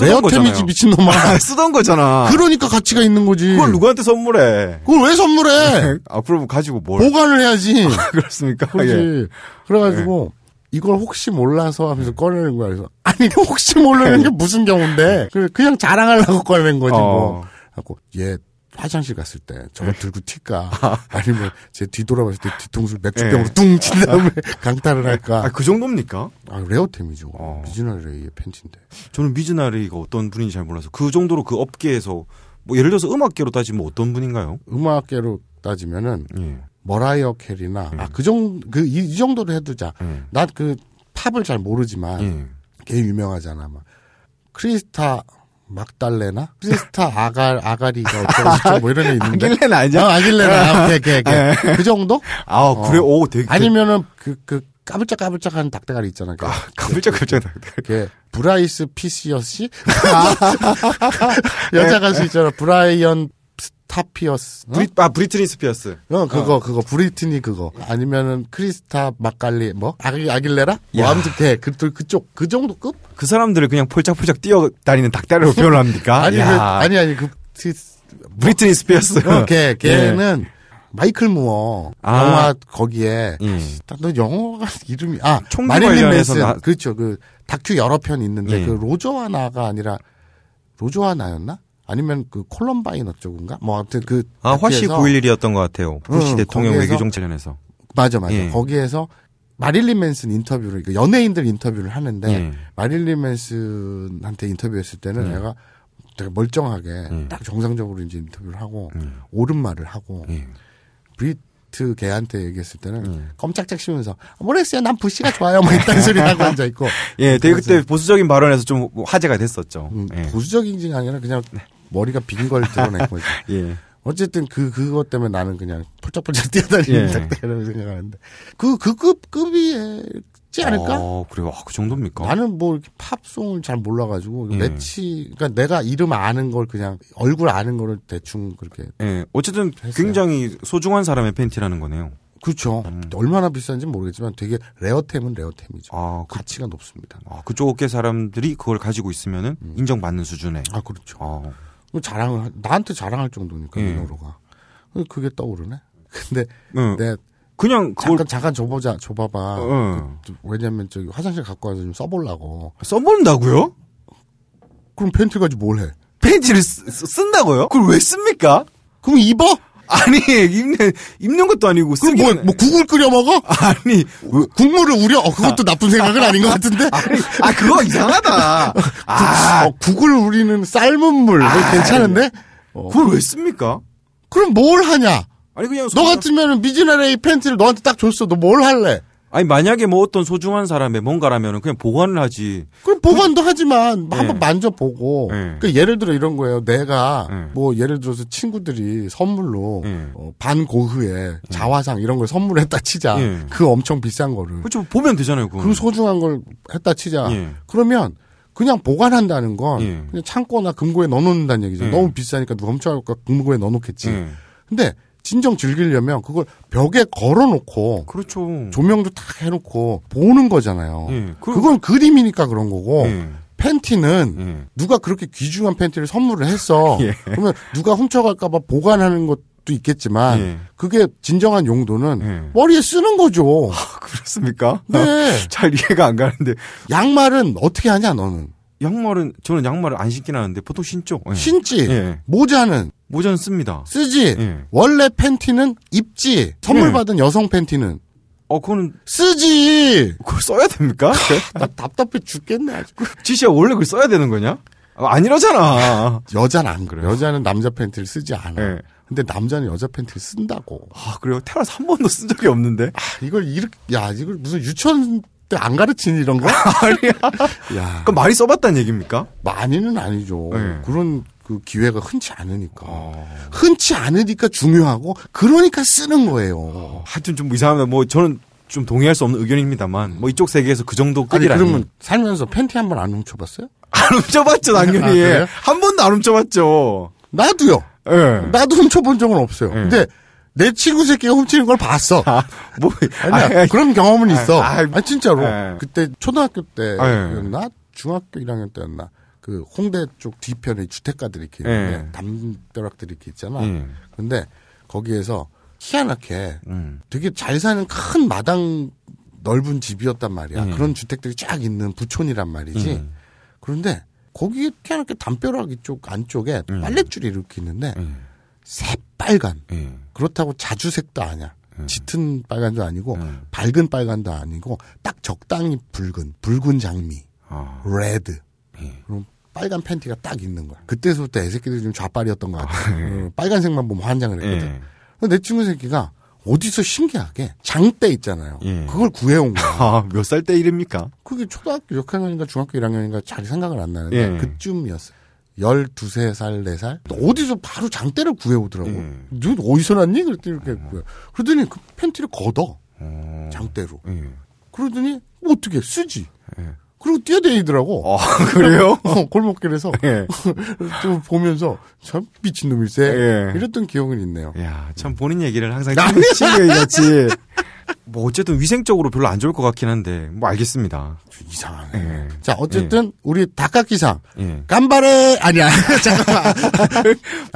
레어템이지 미친놈아. 쓰던 거잖아. 그러니까 가치가 있는 거지. 그걸 누구한테 선물해? 그걸 왜 선물해? 앞으로 가지고 뭘? 보관을 해야지. 아, 그렇습니까? 그렇지. 예. 그래가지고 예. 이걸 혹시 몰라서 하면서 꺼내는 거야. 그래서 아니 혹시 몰라는 게 무슨 경우인데 그냥 자랑하려고 꺼낸 거지 어. 뭐. 하고 얘 화장실 갔을 때 저거 네. 들고 튈까 아. 아니면 제 뒤돌아봤을 때뒤통수 맥주병으로 뚱 친 다음에 강탈을 할까 아, 그 정도입니까? 아 레어템이죠 어. 미즈나레이의 팬츠인데 저는 미즈나레이가 어떤 분인지 잘 몰라서 그 정도로 그 업계에서 뭐 예를 들어서 음악계로 따지면 어떤 분인가요? 음악계로 따지면은 예. 머라이어 캐리나 예. 아그 정도 그 이 정도로 해두자 예. 난그 팝을 잘 모르지만 예. 걔 유명하잖아 막 크리스타 막달레나? 피스타 아갈, 아가리가 어쩌고 뭐 이런 애 있는데. 아길레나 아니야? 어, 아, 길레나 오케이, 오케이, 오케이. 네. 그 정도? 아, 그래? 어. 오, 되게. 그 아니면은, 그, 그, 까불짝까불짝한 닭대가리 있잖아. 그. 아, 까불짝까불짝 닭대가리. 그 브라이스 피시어시? 아. 여자 네. 가수 있잖아. 브라이언 스타피어스. 브리, 아, 브리트니 스피어스. 어, 그거, 어. 그거. 브리트니 그거. 아니면은 크리스타 막갈리, 뭐? 아, 아길레라? 뭐, 아무튼 걔. 그, 그쪽, 그 정도 급? 그 사람들을 그냥 폴짝폴짝 뛰어다니는 닭다리로 표현합니까? 을 아니, 그, 아니, 아니, 그, 그 뭐, 브리트니 스피어스. 어, 걔, 예. 걔는. 예. 마이클 무어 아. 영화 거기에 음. 아, 너 영화가 이름이 아 마릴린 맨슨 나... 그렇죠 그 다큐 여러 편 있는데 음. 그 로저와 나가 아니라 로저와 나였나 아니면 그 콜럼바이너 쪽인가? 뭐 아무튼 그. 아, 화씨 9.11이었던 것 같아요. 부시 응, 대통령 외교정 관련해서. 맞아, 맞아. 예. 거기에서 마릴린 맨슨 인터뷰를, 그 연예인들 인터뷰를 하는데, 예. 마릴린 맨슨한테 인터뷰했을 때는 예. 내가 되게 멀쩡하게 예. 딱 정상적으로 이제 인터뷰를 하고, 예. 옳은 말을 하고, 브리트 걔한테 얘기했을 때는 껌짝짝 씹으면서 아, 모르겠어요 난 부시가 좋아요 뭐 이딴 소리 하고 앉아 있고 예 되게 그때 보수적인 발언에서 좀 화제가 됐었죠 음, 보수적인 지 아니라 그냥 네. 머리가 빈 걸드러고 거죠. 예. 어쨌든 그 그것 때문에 나는 그냥 펄짝펄짝 뛰어다니는 이런 예. 생각하는데 그그급 급이지 않을까? 어, 그래요. 아, 그 정도입니까? 나는 뭐 이렇게 팝송을 잘 몰라가지고 예. 매치 그러니까 내가 이름 아는 걸 그냥 얼굴 아는 거를 대충 그렇게. 예. 어쨌든 했어요. 굉장히 소중한 사람의 팬티라는 거네요. 그렇죠. 음. 얼마나 비싼지 모르겠지만 되게 레어템은 레어템이죠. 아, 그 가치가 그, 높습니다. 아, 그쪽 업계 사람들이 그걸 가지고 있으면은 음. 인정받는 수준에. 아, 그렇죠. 아. 뭐 자랑을 나한테 자랑할 정도니까 예. 민호로가. 그게 떠오르네. 근데 응. 내 그냥 잠깐 그걸... 잠깐 줘보자 줘봐봐. 응. 어. 그, 왜냐면 저기 화장실 갖고 와서 좀 써보려고. 써본다고요? 그럼 팬티 가지고 뭘 해? 팬티를 쓰, 쓴다고요? 그걸 왜 씁니까? 그럼 입어? 아니 입는 입는 것도 아니고 그럼 뭐, 뭐 국을 끓여 먹어? 아니 국물을 우려? 어, 그것도 아. 나쁜 생각은 아닌 것 같은데. 아, 아니, 아 그거 이상하다. 아, 아 어, 국을 우리는 삶은 물 뭐 아, 괜찮은데? 어. 그걸 왜 씁니까? 그럼 뭘 하냐? 아니 그냥 너 같으면 미즈나레이 팬티를 너한테 딱 줬어. 너 뭘 할래? 아니 만약에 뭐 어떤 소중한 사람의 뭔가라면 은 그냥 보관을 하지. 그럼 보관도 그... 하지만 네. 한번 예. 만져보고. 네. 그 예를 들어 이런 거예요. 내가 네. 뭐 예를 들어서 친구들이 선물로 어, 반고흐의 자화상 이런 걸 선물했다 치자. 그 엄청 비싼 거를. 그렇죠. 보면 되잖아요. 그건. 그 소중한 걸 했다 치자. 그러면 그냥 보관한다는 건 그냥 창고나 금고에 넣어놓는다는 얘기죠. 너무 비싸니까 누가 훔쳐갈까 금고에 넣어놓겠지. 근데 진정 즐기려면 그걸 벽에 걸어놓고 그렇죠. 조명도 다 해놓고 보는 거잖아요. 예, 그... 건 그림이니까 그런 거고 예. 팬티는 예. 누가 그렇게 귀중한 팬티를 선물을 했어. 예. 그러면 누가 훔쳐갈까봐 보관하는 것도 있겠지만 예. 그게 진정한 용도는 예. 머리에 쓰는 거죠. 아, 그렇습니까? 네. 잘 이해가 안 가는데 양말은 어떻게 하냐 너는? 양말은 저는 양말을 안 신긴 하는데 보통 신죠. 예. 신지. 예. 모자는 모자는 씁니다. 쓰지. 예. 원래 팬티는 입지. 선물 예. 받은 여성 팬티는 어, 그거는. 쓰지! 그걸 써야 됩니까? 나 답답해 죽겠네, 그 지씨야 원래 그걸 써야 되는 거냐? 아, 니라잖아 여자는 안 그래. 여자는 남자 팬티를 쓰지 않아. 네. 근데 남자는 여자 팬티를 쓴다고. 아, 그래요? 테라스 한 번도 쓴 적이 없는데? 아, 이걸 이렇게, 야, 이걸 무슨 유치원 때안가르치는 이런 거? 아니야. 야. 그럼 많이 써봤다는 얘기입니까? 많이는 아니죠. 네. 그런 그 기회가 흔치 않으니까. 어. 흔치 않으니까 중요하고 그러니까 쓰는 거예요. 어. 하여튼 좀 이상합니다. 뭐 저는 좀 동의할 수 없는 의견입니다만 뭐 이쪽 세계에서 그 정도 급이라니. 아니 그러면 살면서 팬티 한번 안 훔쳐봤어요? 안 훔쳐봤죠 당연히. 아, 한 번도 안 훔쳐봤죠. 나도요. 네. 나도 훔쳐본 적은 없어요. 네. 근데 내 친구 새끼가 훔치는 걸 봤어. 아, 뭐 아니야 아 그런 경험은 아 있어. 아, 니 진짜로 아 그때 초등학교 때였나 아, 예. 중학교 1학년 때였나 그 홍대 쪽 뒤편에 주택가들이 이렇게 있는데 예. 담벼락들이 이렇게 있잖아. 예. 근데 거기에서 희한하게 음. 되게 잘 사는 큰 마당 넓은 집이었단 말이야. 음. 그런 주택들이 쫙 있는 부촌이란 말이지. 음. 그런데 거기에 희한하게 담벼락 이쪽 안쪽에 음. 빨랫줄이 이렇게 있는데. 음. 새빨간. 예. 그렇다고 자주색도 아니야. 예. 짙은 빨간도 아니고 예. 밝은 빨간도 아니고 딱 적당히 붉은 붉은 장미. 아. 레드. 예. 그럼 빨간 팬티가 딱 있는 거야. 그때서부터 애새끼들이 좀 좌빨이었던 것 같아. 아, 예. 어, 빨간색만 보면 환장을 예. 했거든. 근내 친구 새끼가 어디서 신기하게 장대 있잖아요. 예. 그걸 구해온 거야. 아, 몇살 때일입니까 그게 초등학교 6학년인가 중학교 1학년인가 잘 생각을 안 나는데 예. 그쯤이었어요. 열두세 살, 네 살? 어디서 바로 장대를 구해오더라고. 음. 넌 어디서 났니? 그랬더니 이렇게 음. 구해. 그러더니 그 팬티를 걷어. 음. 장대로. 음. 그러더니 뭐 어떻게 쓰지? 예. 그리고 뛰어다니더라고. 아, 그래요? 어, 골목길에서. 예. 좀 보면서 참 미친놈일세. 예. 이랬던 기억은 있네요. 야, 참 본인 얘기를 항상 미친 얘기같이 뭐 어쨌든 위생적으로 별로 안 좋을 것 같긴 한데 뭐 알겠습니다. 이상하네. 예. 자 어쨌든 예. 우리 닭각기상 예. 간발에 아니야 잠깐만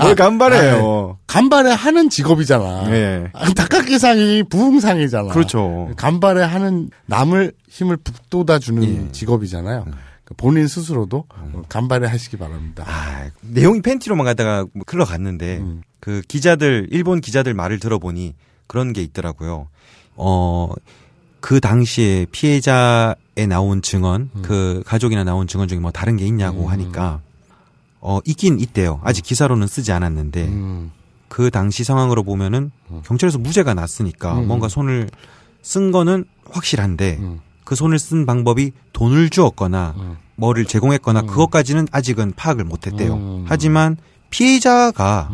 뭘 아, 간발해요? 아, 간발에 하는 직업이잖아. 예. 닭각기상이 부흥상이잖아. 그렇죠. 간발에 하는 남을 힘을 북돋아 주는 예. 직업이잖아요. 음. 그러니까 본인 스스로도 음. 간발에 하시기 바랍니다. 아, 내용이 팬티로만 가다가 뭐 흘러갔는데 음. 그 기자들 일본 기자들 말을 들어보니 그런 게 있더라고요. 어, 그 당시에 피해자에 나온 증언, 음. 그 가족이나 나온 증언 중에 뭐 다른 게 있냐고 음. 하니까, 어, 있긴 있대요. 아직 음. 기사로는 쓰지 않았는데, 음. 그 당시 상황으로 보면은 음. 경찰에서 무죄가 났으니까 음. 뭔가 손을 쓴 거는 확실한데, 그 손을 쓴 방법이 돈을 주었거나, 뭐를 제공했거나, 그것까지는 아직은 파악을 못 했대요. 하지만 피해자가,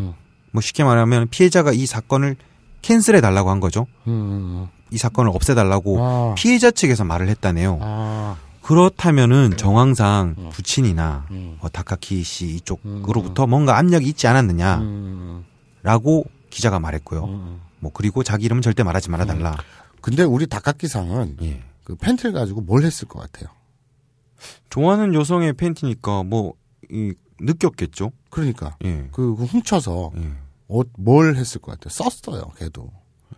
뭐 쉽게 말하면 피해자가 이 사건을 캔슬해 달라고 한 거죠. 음. 음, 음. 이 사건을 없애달라고 아. 피해자 측에서 말을 했다네요. 아. 그렇다면은 음. 정황상 음. 부친이나 음. 어, 다카키 씨 이쪽으로부터 뭔가 압력이 있지 않았느냐라고 기자가 말했고요. 뭐 그리고 자기 이름은 절대 말하지 말아달라. 근데 우리 다카키상은 예. 그 팬티를 가지고 뭘 했을 것 같아요? 좋아하는 여성의 팬티니까 뭐 이, 느꼈겠죠. 그러니까 예. 그, 그 훔쳐서 예. 뭘 했을 것 같아요? 썼어요, 걔도.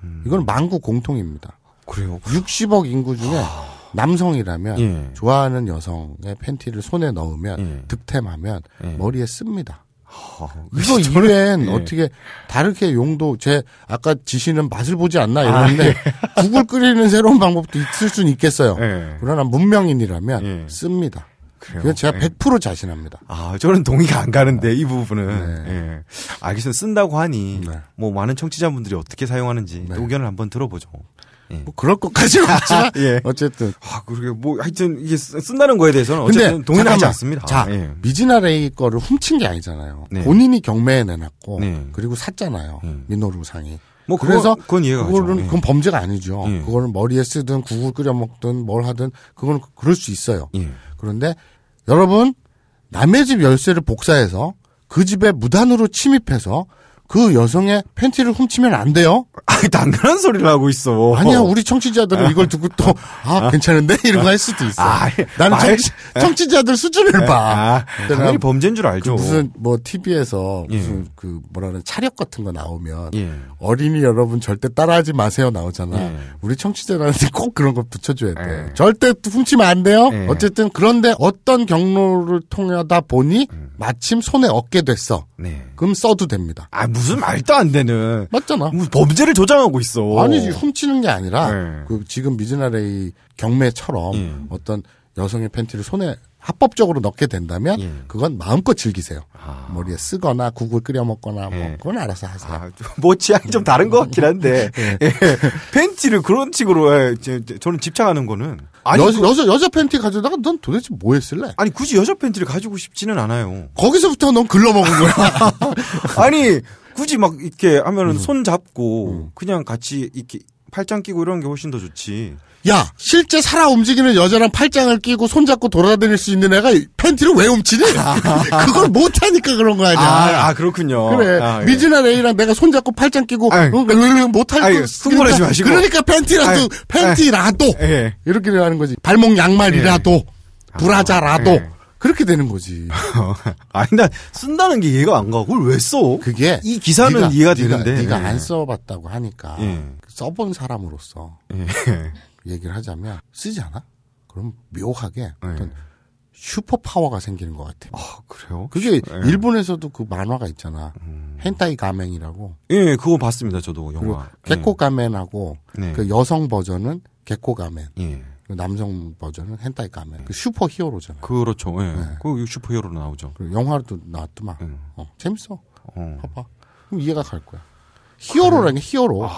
음. 이건 만국 공통입니다. 그래요? 60억 인구 중에 아. 남성이라면 예. 좋아하는 여성의 팬티를 손에 넣으면 예. 득템하면 예. 머리에 씁니다. 아, 이거 이외엔 예. 어떻게 다르게 용도 제 아까 지시는 맛을 보지 않나 아, 이러는데 아, 예. 국을 끓이는 새로운 방법도 있을 수는 있겠어요. 예. 그러나 문명인이라면 씁니다. 그래요. 제가 100% 예. 자신합니다. 아, 저는 동의가 안 가는데 네. 이 부분은. 네. 예. 알겠습니다. 쓴다고 하니 네. 뭐 많은 청취자분들이 어떻게 사용하는지 네. 의견을 한번 들어보죠. 예. 뭐 그럴 것까지는 없지만 예. 어쨌든 아 그러게 뭐 하여튼 이게 쓴다는 거에 대해서는 어쨌든 동의하지 를 않습니다. 자 예. 미지나 레이 거를 훔친 게 아니잖아요. 네. 본인이 경매에 내놨고 네. 그리고 샀잖아요. 음. 민노루 상이. 뭐 그래서 그건 이해가 그거는 예. 그건 범죄가 아니죠. 예. 그거는 머리에 쓰든 국을 끓여 먹든 뭘 하든 그건 그럴 수 있어요. 그런데 여러분 남의 집 열쇠를 복사해서 그 집에 무단으로 침입해서 그 여성의 팬티를 훔치면 안 돼요? 아니, 당연한 소리를 하고 있어. 아니야, 우리 청취자들은 이걸 듣고 또, 아, 아. 괜찮은데? 이런 거 할 수도 있어. 아, 나는 말... 청취, 아. 자들 수준을 봐. 아, 아 당연히 범죄인 줄 알죠. 그 무슨, 뭐, TV에서 예. 무슨, 예. 그, 뭐라 는 차력 같은 거 나오면, 예. 어린이 여러분 절대 따라하지 마세요 나오잖아. 예. 우리 청취자들한테 꼭 그런 거 붙여줘야 돼. 예. 절대 훔치면 안 돼요? 예. 어쨌든, 그런데 어떤 경로를 통하다 보니, 음. 마침 손에 얻게 됐어. 네. 그럼 써도 됩니다. 아, 무슨 말도 안 되는. 맞잖아. 뭐. 범죄를 조장하고 있어. 아니지, 훔치는 게 아니라, 네. 그 지금 미즈나레이 경매처럼 예. 어떤 여성의 팬티를 손에 합법적으로 넣게 된다면 예. 그건 마음껏 즐기세요. 아. 머리에 쓰거나 국을 끓여 먹거나 뭐 예. 그건 알아서 하세요. 아, 뭐 취향이 좀 다른 것 같긴 한데 예. 예. 팬티를 그런 식으로 예, 저는 집착하는 거는 아니, 여, 그, 여자 여자 팬티 가져다가 넌 도대체 뭐 했을래? 아니 굳이 여자 팬티를 가지고 싶지는 않아요. 거기서부터 넌 글러먹은 거야. 아니 굳이 막 이렇게 하면은 음. 손 잡고 음. 그냥 같이 이렇게 팔짱 끼고 이런 게 훨씬 더 좋지. 야, 실제 살아 움직이는 여자랑 팔짱을 끼고 손잡고 돌아다닐 수 있는 애가 팬티를 왜 훔치니? 그걸 못하니까 그런 거 아니야. 아, 아 그렇군요. 그래. 아, 예. 미진아 레이랑 내가 손잡고 팔짱 끼고 어, 못할 거그하지 그러니까 마시고. 그러니까 팬티라도, 아유, 팬티라도. 아유, 예. 이렇게 하는 거지. 발목 양말이라도. 예. 아유, 브라자라도. 예. 그렇게 되는 거지. 아니, 나 쓴다는 게 이해가 안 가. 그걸 왜 써? 그게. 이 기사는 네가, 이해가 네가, 되는데. 네가 안 예. 써봤다고 하니까. 네. 써본 사람으로서. 네. 얘기를 하자면, 쓰지 않아? 그럼 묘하게 어떤 슈퍼 파워가 생기는 것 같아요. 아, 그래요? 그게 일본에서도 그 만화가 있잖아. 음. 헨타이 가맹이라고. 예, 그거 봤습니다. 저도 영화. 개코 가맹하고 네. 그 여성 버전은 개코 가맹. 그 남성 버전은 헨타이 까메. 그 슈퍼 히어로잖아요. 그렇죠. 예. 네. 그 슈퍼 히어로로 나오죠. 영화로도 나왔더만. 예. 어, 재밌어. 어. 봐봐. 그럼 이해가 갈 거야. 히어로라는 그 히어로. 아...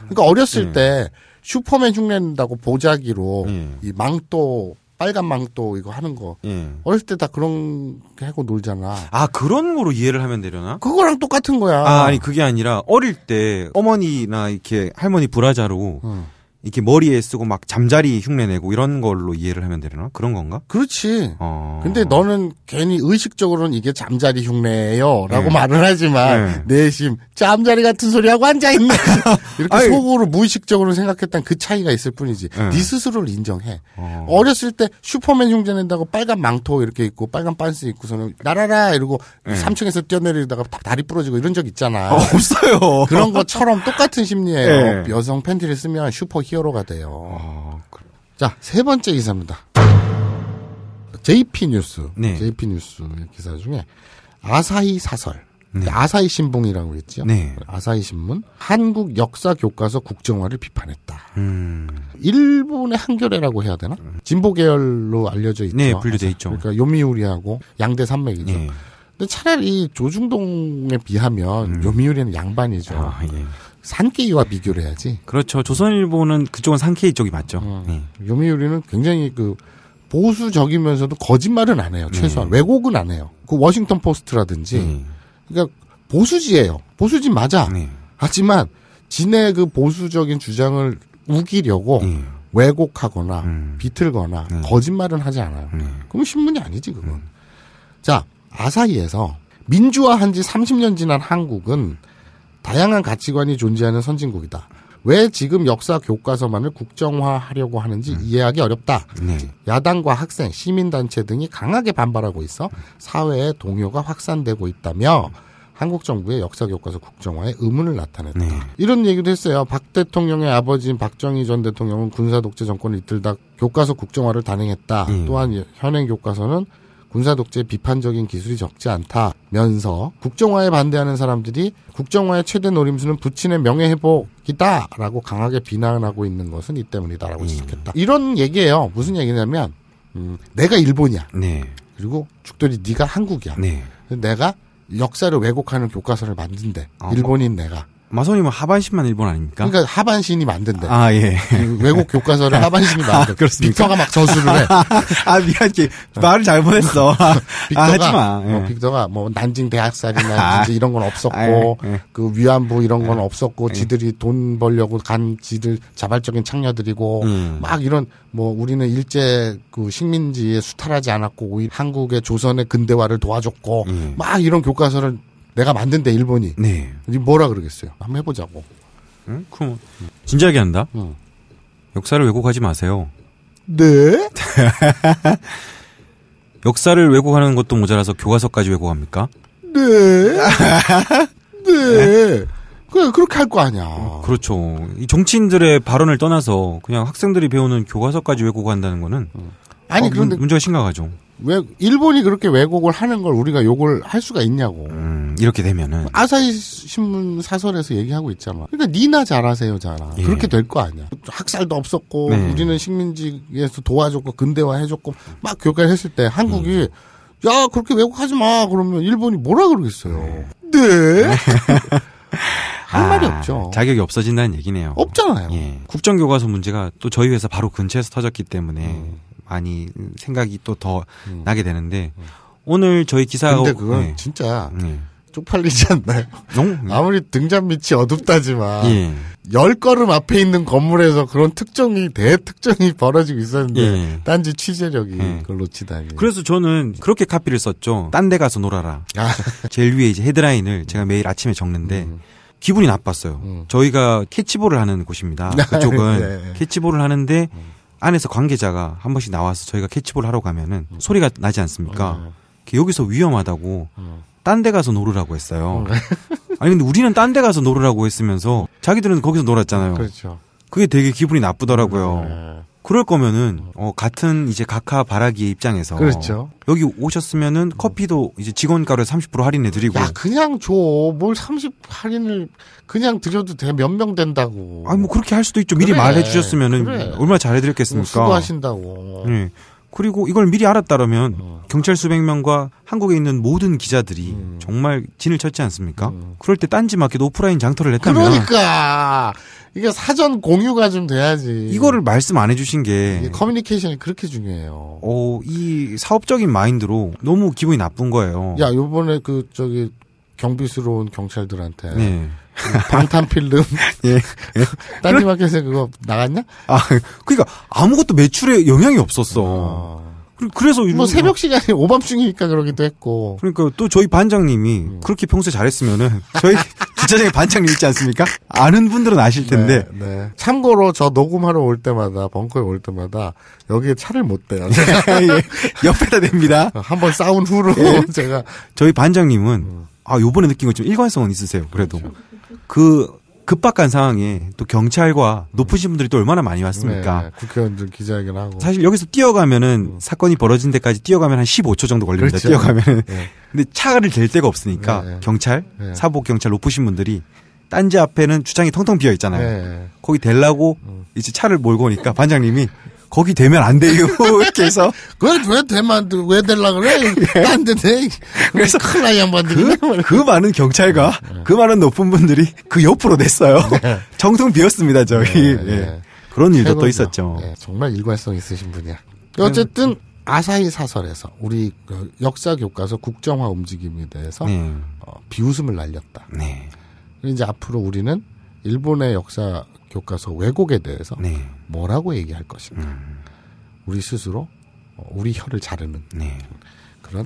그러니까 어렸을 예. 때 슈퍼맨 흉낸다고 보자기로 예. 이 망토 빨간 망토 이거 하는 거 예. 어렸을 때 다 그런 게 하고 놀잖아. 아 그런 거로 이해를 하면 되려나? 그거랑 똑같은 거야. 아, 아니 그게 아니라 어릴 때 어머니나 이렇게 할머니 브라자로 음. 이렇게 머리에 쓰고 막 잠자리 흉내내고 이런 걸로 이해를 하면 되려나? 그런 건가? 그렇지. 어... 근데 너는 괜히 의식적으로는 이게 잠자리 흉내예요. 라고 네. 말을 하지만 네. 내심 잠자리 같은 소리하고 앉아있네. 이렇게 아니... 속으로 무의식적으로 생각했던 그 차이가 있을 뿐이지. 네, 네 스스로를 인정해. 어... 렸을때 슈퍼맨 흉내낸다고 빨간 망토 이렇게 있고 빨간 빤스 입고서는 날아라 이러고 네. 3층에서 뛰어내리다가 다리 부러지고 이런 적 있잖아. 어, 없어요. 그런 것처럼 똑같은 심리예요. 네. 여성 팬티를 쓰면 슈퍼 히어로가 돼요. 아, 그 자, 세 번째 기사입니다. JP 뉴스, 네. JP 뉴스 기사 중에 아사히 사설, 네. 아사히 신봉이라고 그랬죠 네. 아사히 신문 한국 역사 교과서 국정화를 비판했다. 음. 일본의 한겨레라고 해야 되나? 진보 계열로 알려져 있죠. 네, 분류돼 있죠. 그러니까 요미우리하고 양대 산맥이죠. 네. 근데 차라리 조중동에 비하면 음. 요미우리는 양반이죠. 아, 예. 산케이와 비교를 해야지. 그렇죠. 조선일보는 그쪽은 산케이 쪽이 맞죠. 음. 네. 요미우리는 굉장히 그 보수적이면서도 거짓말은 안 해요. 최소한 네. 왜곡은 안 해요. 그 워싱턴 포스트라든지 네. 그러니까 보수지예요. 보수지 맞아. 네. 하지만 진의 그 보수적인 주장을 우기려고 네. 왜곡하거나 음. 비틀거나 네. 거짓말은 하지 않아요. 그럼 신문이 아니지 그건. 음. 자 아사히에서 민주화한 지 30년 지난 한국은 다양한 가치관이 존재하는 선진국이다. 왜 지금 역사 교과서만을 국정화하려고 하는지 음. 이해하기 어렵다. 네. 야당과 학생, 시민단체 등이 강하게 반발하고 있어 사회의 동요가 확산되고 있다며 한국 정부의 역사 교과서 국정화에 의문을 나타냈다. 네. 이런 얘기도 했어요. 박 대통령의 아버지인 박정희 전 대통령은 군사 독재 정권을 이틀다 교과서 국정화를 단행했다. 네. 또한 현행 교과서는 군사 독재 비판적인 기술이 적지 않다면서 국정화에 반대하는 사람들이 국정화의 최대 노림수는 부친의 명예 회복이다라고 강하게 비난하고 있는 것은 이 때문이다라고 음. 지적했다. 음. 이런 얘기예요. 무슨 얘기냐면 음, 내가 일본이야. 네. 그리고 죽돌이 네가 한국이야. 네. 내가 역사를 왜곡하는 교과서를 만든대. 어. 일본인 내가. 마손님은 하반신만 일본 아닙니까? 그러니까 하반신이 만든대. 아 예. 외국 교과서를 하반신이 만든. 아, 그렇습니까? 빅터가 막 저술을 해. 아미안게 말을 잘못했어. 빅터가, 아, 하지마. 뭐 예. 빅터가 뭐 난징 대학살이나 아, 이런 건 없었고 아, 예. 예. 그 위안부 이런 건 예. 없었고 예. 지들이 돈 벌려고 간 지들 자발적인 창녀들이고 음. 막 이런 뭐 우리는 일제 그 식민지에 수탈하지 않았고 오히려 한국의 조선의 근대화를 도와줬고 음. 막 이런 교과서를 내가 만든 데 일본이. 네. 뭐라 그러겠어요. 한번 해보자고. 응? 그럼 뭐, 진지하게 한다. 응. 어. 역사를 왜곡하지 마세요. 네. 역사를 왜곡하는 것도 모자라서 교과서까지 왜곡합니까? 네. 네? 네. 그 그렇게 할 거 아니야. 어, 그렇죠. 이 정치인들의 발언을 떠나서 그냥 학생들이 배우는 교과서까지 왜곡한다는 거는 어. 아니 어, 그런데 문제가 심각하죠. 왜 일본이 그렇게 왜곡을 하는 걸 우리가 욕을 할 수가 있냐고. 음, 이렇게 되면은 아사히 신문 사설에서 얘기하고 있잖아. 그러니까 니나 잘하세요 잘아. 예. 그렇게 될 거 아니야. 학살도 없었고 네. 우리는 식민지에서 도와줬고 근대화 해줬고 막 교육을 했을 때 한국이 음. 야 그렇게 왜곡하지 마 그러면 일본이 뭐라 그러겠어요. 네. 네. 할 아, 말이 없죠. 자격이 없어진다는 얘기네요. 없잖아요. 예. 국정교과서 문제가 또 저희 회사 바로 근처에서 터졌기 때문에 음. 아니 생각이 또더 음. 나게 되는데 음. 오늘 저희 기사 근데 어, 그건 네. 진짜 네. 쪽팔리지 않나요? 네. 아무리 등잔 밑이 어둡다지만 예. 열 걸음 앞에 있는 건물에서 그런 특정이 대특정이 벌어지고 있었는데 예. 딴지 취재력이 예. 그걸 놓치다니. 그래서 저는 그렇게 카피를 썼죠. 딴 데 가서 놀아라. 아. 제일 위에 이제 헤드라인을 제가 매일 아침에 적는데 음. 기분이 나빴어요. 음. 저희가 캐치볼을 하는 곳입니다. 네. 그쪽은 네. 캐치볼을 하는데 음. 안에서 관계자가 한 번씩 나와서 저희가 캐치볼 하러 가면은 음. 소리가 나지 않습니까? 음. 여기서 위험하다고 음. 딴데 가서 놀으라고 했어요. 음. 네. 아니 근데 우리는 딴 데 가서 놀으라고 했으면서 자기들은 거기서 놀았잖아요. 그렇죠. 그게 되게 기분이 나쁘더라고요. 네. 그럴 거면은 어, 같은 이제 각하 바라기의 입장에서 그렇죠. 여기 오셨으면은 커피도 이제 직원가로 30% 할인해 드리고 야 그냥 줘뭘 30 할인을 그냥 드려도 돼몇 명 된다고 아니 뭐 그렇게 할 수도 있죠 그래. 미리 말해 주셨으면은 그래. 얼마나 잘해 드렸겠습니까 뭐 수고하신다고 네. 그리고 이걸 미리 알았다면 라 어. 경찰 수백 명과 한국에 있는 모든 기자들이 음. 정말 진을 쳤지 않습니까? 음. 그럴 때 딴지 마켓 오프라인 장터를 했다면 그러니까 이게 사전 공유가 좀 돼야지. 이거를 말씀 안 해주신 게 커뮤니케이션이 그렇게 중요해요. 어, 이 사업적인 마인드로 너무 기분이 나쁜 거예요. 야, 요번에 그 저기 경비스러운 경찰들한테 네. 방탄필름. 예. 예. 딴지 마켓에 그거 나갔냐? 아, 그니까 아무것도 매출에 영향이 없었어. 아... 그래서 뭐 새벽 시간에 오밤중이니까 그러기도 했고. 그러니까 또 저희 반장님이 음. 그렇게 평소에 잘했으면은 저희 주차장에 반장님 있지 않습니까? 아는 분들은 아실 텐데. 네, 네. 참고로 저 녹음하러 올 때마다 벙커에 올 때마다 여기에 차를 못 대요. 예, 옆에다 댑니다. 어, 한번 싸운 후로 예. 제가 저희 반장님은 음. 아 요번에 느낀 것좀 일관성은 있으세요. 그래도. 그렇죠. 그 급박한 상황에 또 경찰과 높으신 분들이 또 얼마나 많이 왔습니까? 네, 국회의원들 기자회견하고. 사실 여기서 뛰어가면은 음. 사건이 벌어진 데까지 뛰어가면 한 15초 정도 걸립니다. 그렇죠. 뛰어가면은. 네. 근데 차를 댈 데가 없으니까 네, 네. 경찰, 네. 사복 경찰 높으신 분들이 딴지 앞에는 주차장이 텅텅 비어 있잖아요. 네. 거기 대라고 음. 이제 차를 몰고 오니까 반장님이 거기 되면 안 돼요. 이렇게 해서. 그걸 왜 되면, 왜 될라 그래? 예. 딴데 돼. 그래서. 큰일 나이 양반 그, 많은 경찰과 그 많은 높은 분들이 그 옆으로 냈어요. 네. 정통 비었습니다, 저기. 네, 네. 네, 그런 일도 또 있었죠. 정말 일관성 있으신 분이야. 어쨌든, 음. 아사히 사설에서 우리 그 역사 교과서 국정화 움직임에 대해서 어, 비웃음을 날렸다. 이제 앞으로 우리는 일본의 역사 교과서 왜곡에 대해서 네. 뭐라고 얘기할 것인가. 음. 우리 스스로 어, 우리 혀를 자르는 네. 그런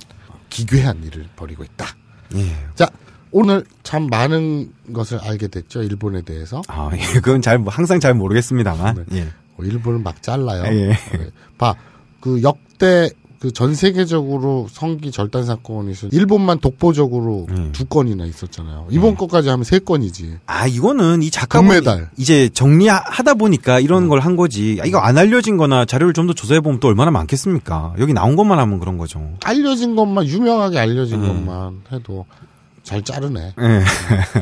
기괴한 일을 벌이고 있다. 예. 자, 오늘 참 많은 것을 알게 됐죠. 일본에 대해서. 아, 예. 그건 잘 항상 잘 모르겠습니다만. 네. 예. 어, 일본을 막 잘라요. 예. 어, 예. 봐. 그 역대 그전 세계적으로 성기 절단 사건이 있어. 일본만 독보적으로 음. 두 건이나 있었잖아요. 이번 음. 것까지 하면 세 건이지. 아 이거는 이 작가분 이제 정리하다 보니까 이런 음. 걸한 거지. 아, 이거 안 알려진거나 자료를 좀 더 조사해 보면 또 얼마나 많겠습니까? 여기 나온 것만 하면 그런 거죠. 알려진 것만 유명하게 알려진 음. 것만 해도 잘 자르네. 네.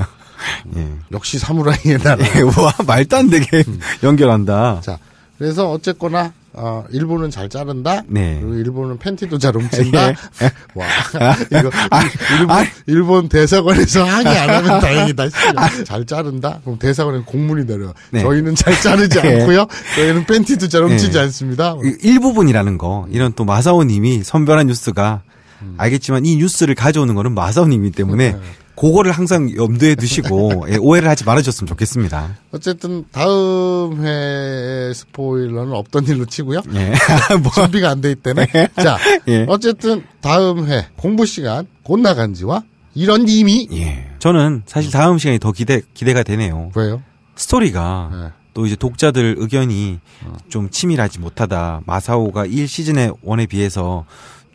예. 역시 사무라이의 나라. 예, 와 말도 안 되게 음. 연결한다. 자, 그래서 어쨌거나 어, 아, 일본은 잘 자른다. 네. 그리고 일본은 팬티도 잘 훔친다. 예. 와, 아, 이거 아, 일본, 아, 일본 대사관에서 항의 안 하면 다행이다. 아, 잘 자른다. 그럼 대사관에 공문이 내려. 네. 저희는 잘 자르지 예. 않고요. 저희는 팬티도 잘 훔치지 예. 않습니다. 일부분이라는 거 이런 또 마사오님이 선별한 뉴스가 음. 알겠지만 이 뉴스를 가져오는 거는 마사오님이기 때문에 네. 그거를 항상 염두에 두시고 예, 오해를 하지 말아줬으면 좋겠습니다. 어쨌든 다음 회 스포일러는 없던 일로 치고요. 예. 뭐. 준비가 안 돼 있다네. 예. 자, 예. 어쨌든 다음 회 공부 시간 곧 나간 지와 이런 님이 예. 저는 사실 다음 시간이 더 기대 기대가 되네요. 왜요? 스토리가 예. 또 이제 독자들 의견이 어. 좀 치밀하지 못하다. 마사오가 1 시즌의 원에 비해서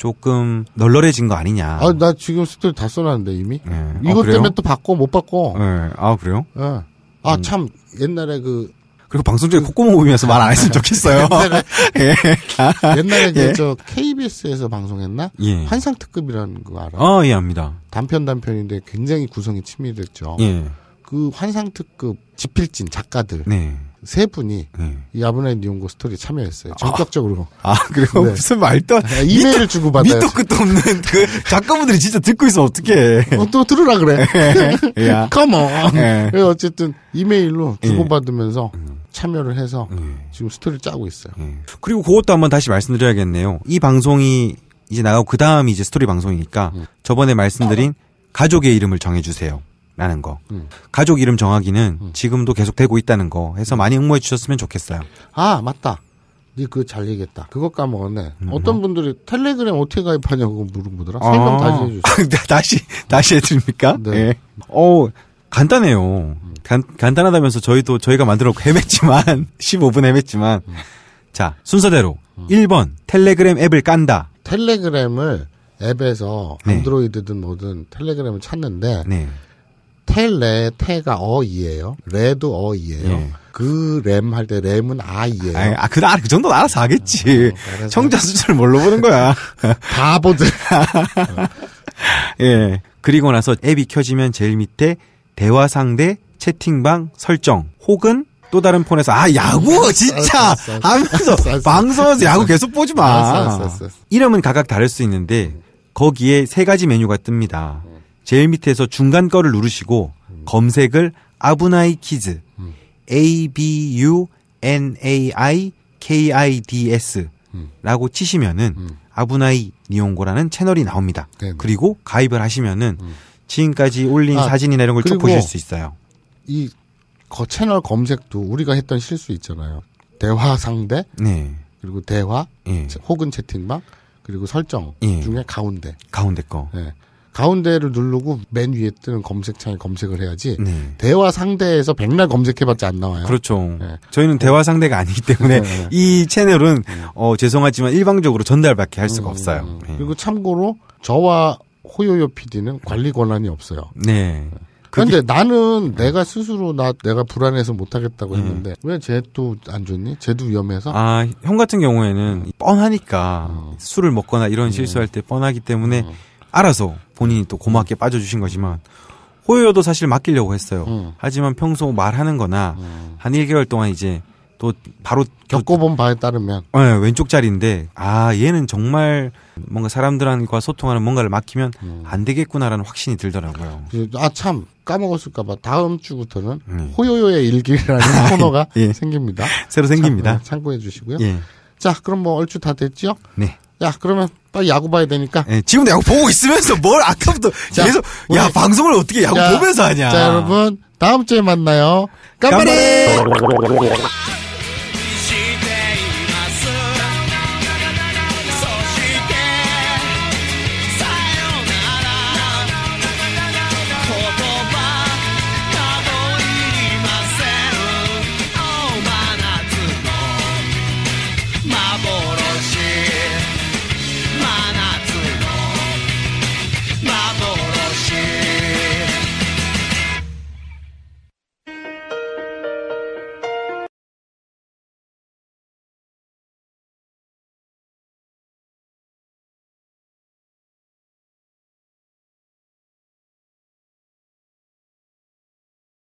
조금 널널해진 거 아니냐. 아, 나 지금 스토리 다 써놨는데 이미. 네. 아, 이것 아, 때문에 또 바꿔 못 바꿔. 네. 아 그래요? 네. 예. 아참 음. 옛날에 그 그리고 방송 중에 콧구멍 보면서 말 안 했으면 좋겠어요. 옛날에, 예. 옛날에 예. 저 KBS에서 방송했나? 예. 환상특급이라는 거 알아? 아, 예, 압니다. 단편 단편인데 굉장히 구성이 치밀했죠. 예. 그 환상특급 지필진 작가들. 네. 세 분이 네. 이 아브나이 니온고 스토리에 참여했어요. 적극적으로. 아, 아그리고 네. 무슨 말도 안 네, 이메일을 주고 받아요. 밑도 끝도 없는 그 작가분들이 진짜 듣고 있어 어떻게? 어, 또 들으라 그래. 컴온. 그래서 예. 예, 어쨌든 이메일로 예. 주고 받으면서 음. 참여를 해서 지금 스토리를 짜고 있어요. 그리고 그것도 한번 다시 말씀드려야겠네요. 이 방송이 이제 나가고 그 다음이 이제 스토리 방송이니까 음. 저번에 말씀드린 가족의 이름을 정해주세요. 라는 거. 음. 가족 이름 정하기는 음. 지금도 계속되고 있다는 거 해서 많이 응모해 주셨으면 좋겠어요. 아, 맞다. 네 그잘 얘기했다. 그거 까먹었네. 음. 어떤 분들이 텔레그램 어떻게 가입하냐고 물어보더라. 아. 설명 다시 해주세요. 다시, 다시 해드립니까? 네. 네. 어 간단해요. 간, 간단하다면서 저희도 저희가 만들어 헤맸지만, 15분 헤맸지만. 음. 자, 순서대로. 음. 1번, 텔레그램 앱을 깐다. 텔레그램을 앱에서 네. 안드로이드든 뭐든 텔레그램을 찾는데, 네. 텔레 테가 어이에요 레도 어이에요 예. 그램 할 때 램은 아이에요 아이, 아, 아, 그, 아, 그 정도는 알아서 하겠지. 어, 청자 수준을 뭘로 보는 거야. 바보들. 예. 그리고 나서 앱이 켜지면 제일 밑에 대화 상대 채팅방 설정 혹은 또 다른 폰에서 아 야구 진짜 하면서 방송에서 야구 계속 보지 마. 이름은 각각 다를 수 있는데 거기에 세 가지 메뉴가 뜹니다. 제일 밑에서 중간 거를 누르시고 음. 검색을 아브나이 키즈 음. A B U N A I K I D S라고 치시면은 음. 아브나이 니온고라는 채널이 나옵니다. 네네. 그리고 가입을 하시면은 음. 지금까지 올린 아, 사진이나 이런 걸 쭉 보실 수 있어요. 이 거 채널 검색도 우리가 했던 실수 있잖아요. 대화 상대, 네. 그리고 대화 네. 혹은 채팅방, 그리고 설정 네. 중에 가운데. 가운데 거. 네. 가운데를 누르고 맨 위에 뜨는 검색창에 검색을 해야지 네. 대화 상대에서 백날 검색해봤자 안 나와요. 그렇죠. 네. 저희는 네. 대화 상대가 아니기 때문에 네. 네. 이 채널은 네. 어, 죄송하지만 일방적으로 전달밖에 할 수가 음, 없어요. 음. 그리고 참고로 저와 호요요 PD는 관리 권한이 없어요. 네. 그런데 그게... 나는 내가 스스로 나 내가 불안해서 못하겠다고 음. 했는데 왜 쟤 또 안 좋니? 쟤도 위험해서? 아형 같은 경우에는 음. 뻔하니까 술을 먹거나 이런 실수할 때 뻔하기 때문에. 알아서 본인이 또 고맙게 빠져주신 거지만 호요도 사실 맡기려고 했어요. 음. 하지만 평소 말하는 거나 음. 한 1개월 동안 이제 또 바로 겪어본 바에 따르면 네, 왼쪽 자리인데 아 얘는 정말 뭔가 사람들과 소통하는 뭔가를 맡기면 음. 안 되겠구나라는 확신이 들더라고요. 아 참 까먹었을까 봐 다음 주부터는 음. 호요요의 일기라는 아, 예. 코너가 예. 생깁니다. 새로 생깁니다. 참, 참고해 주시고요. 예. 자 그럼 뭐 얼추 다 됐죠? 네. 야 그러면 빨리 야구 봐야 되니까. 네, 예, 지금도 야구 보고 있으면서 뭘 아까부터 자, 계속 우리, 야 방송을 어떻게 야구 자, 보면서 하냐. 자 여러분 다음 주에 만나요. 깜빡이.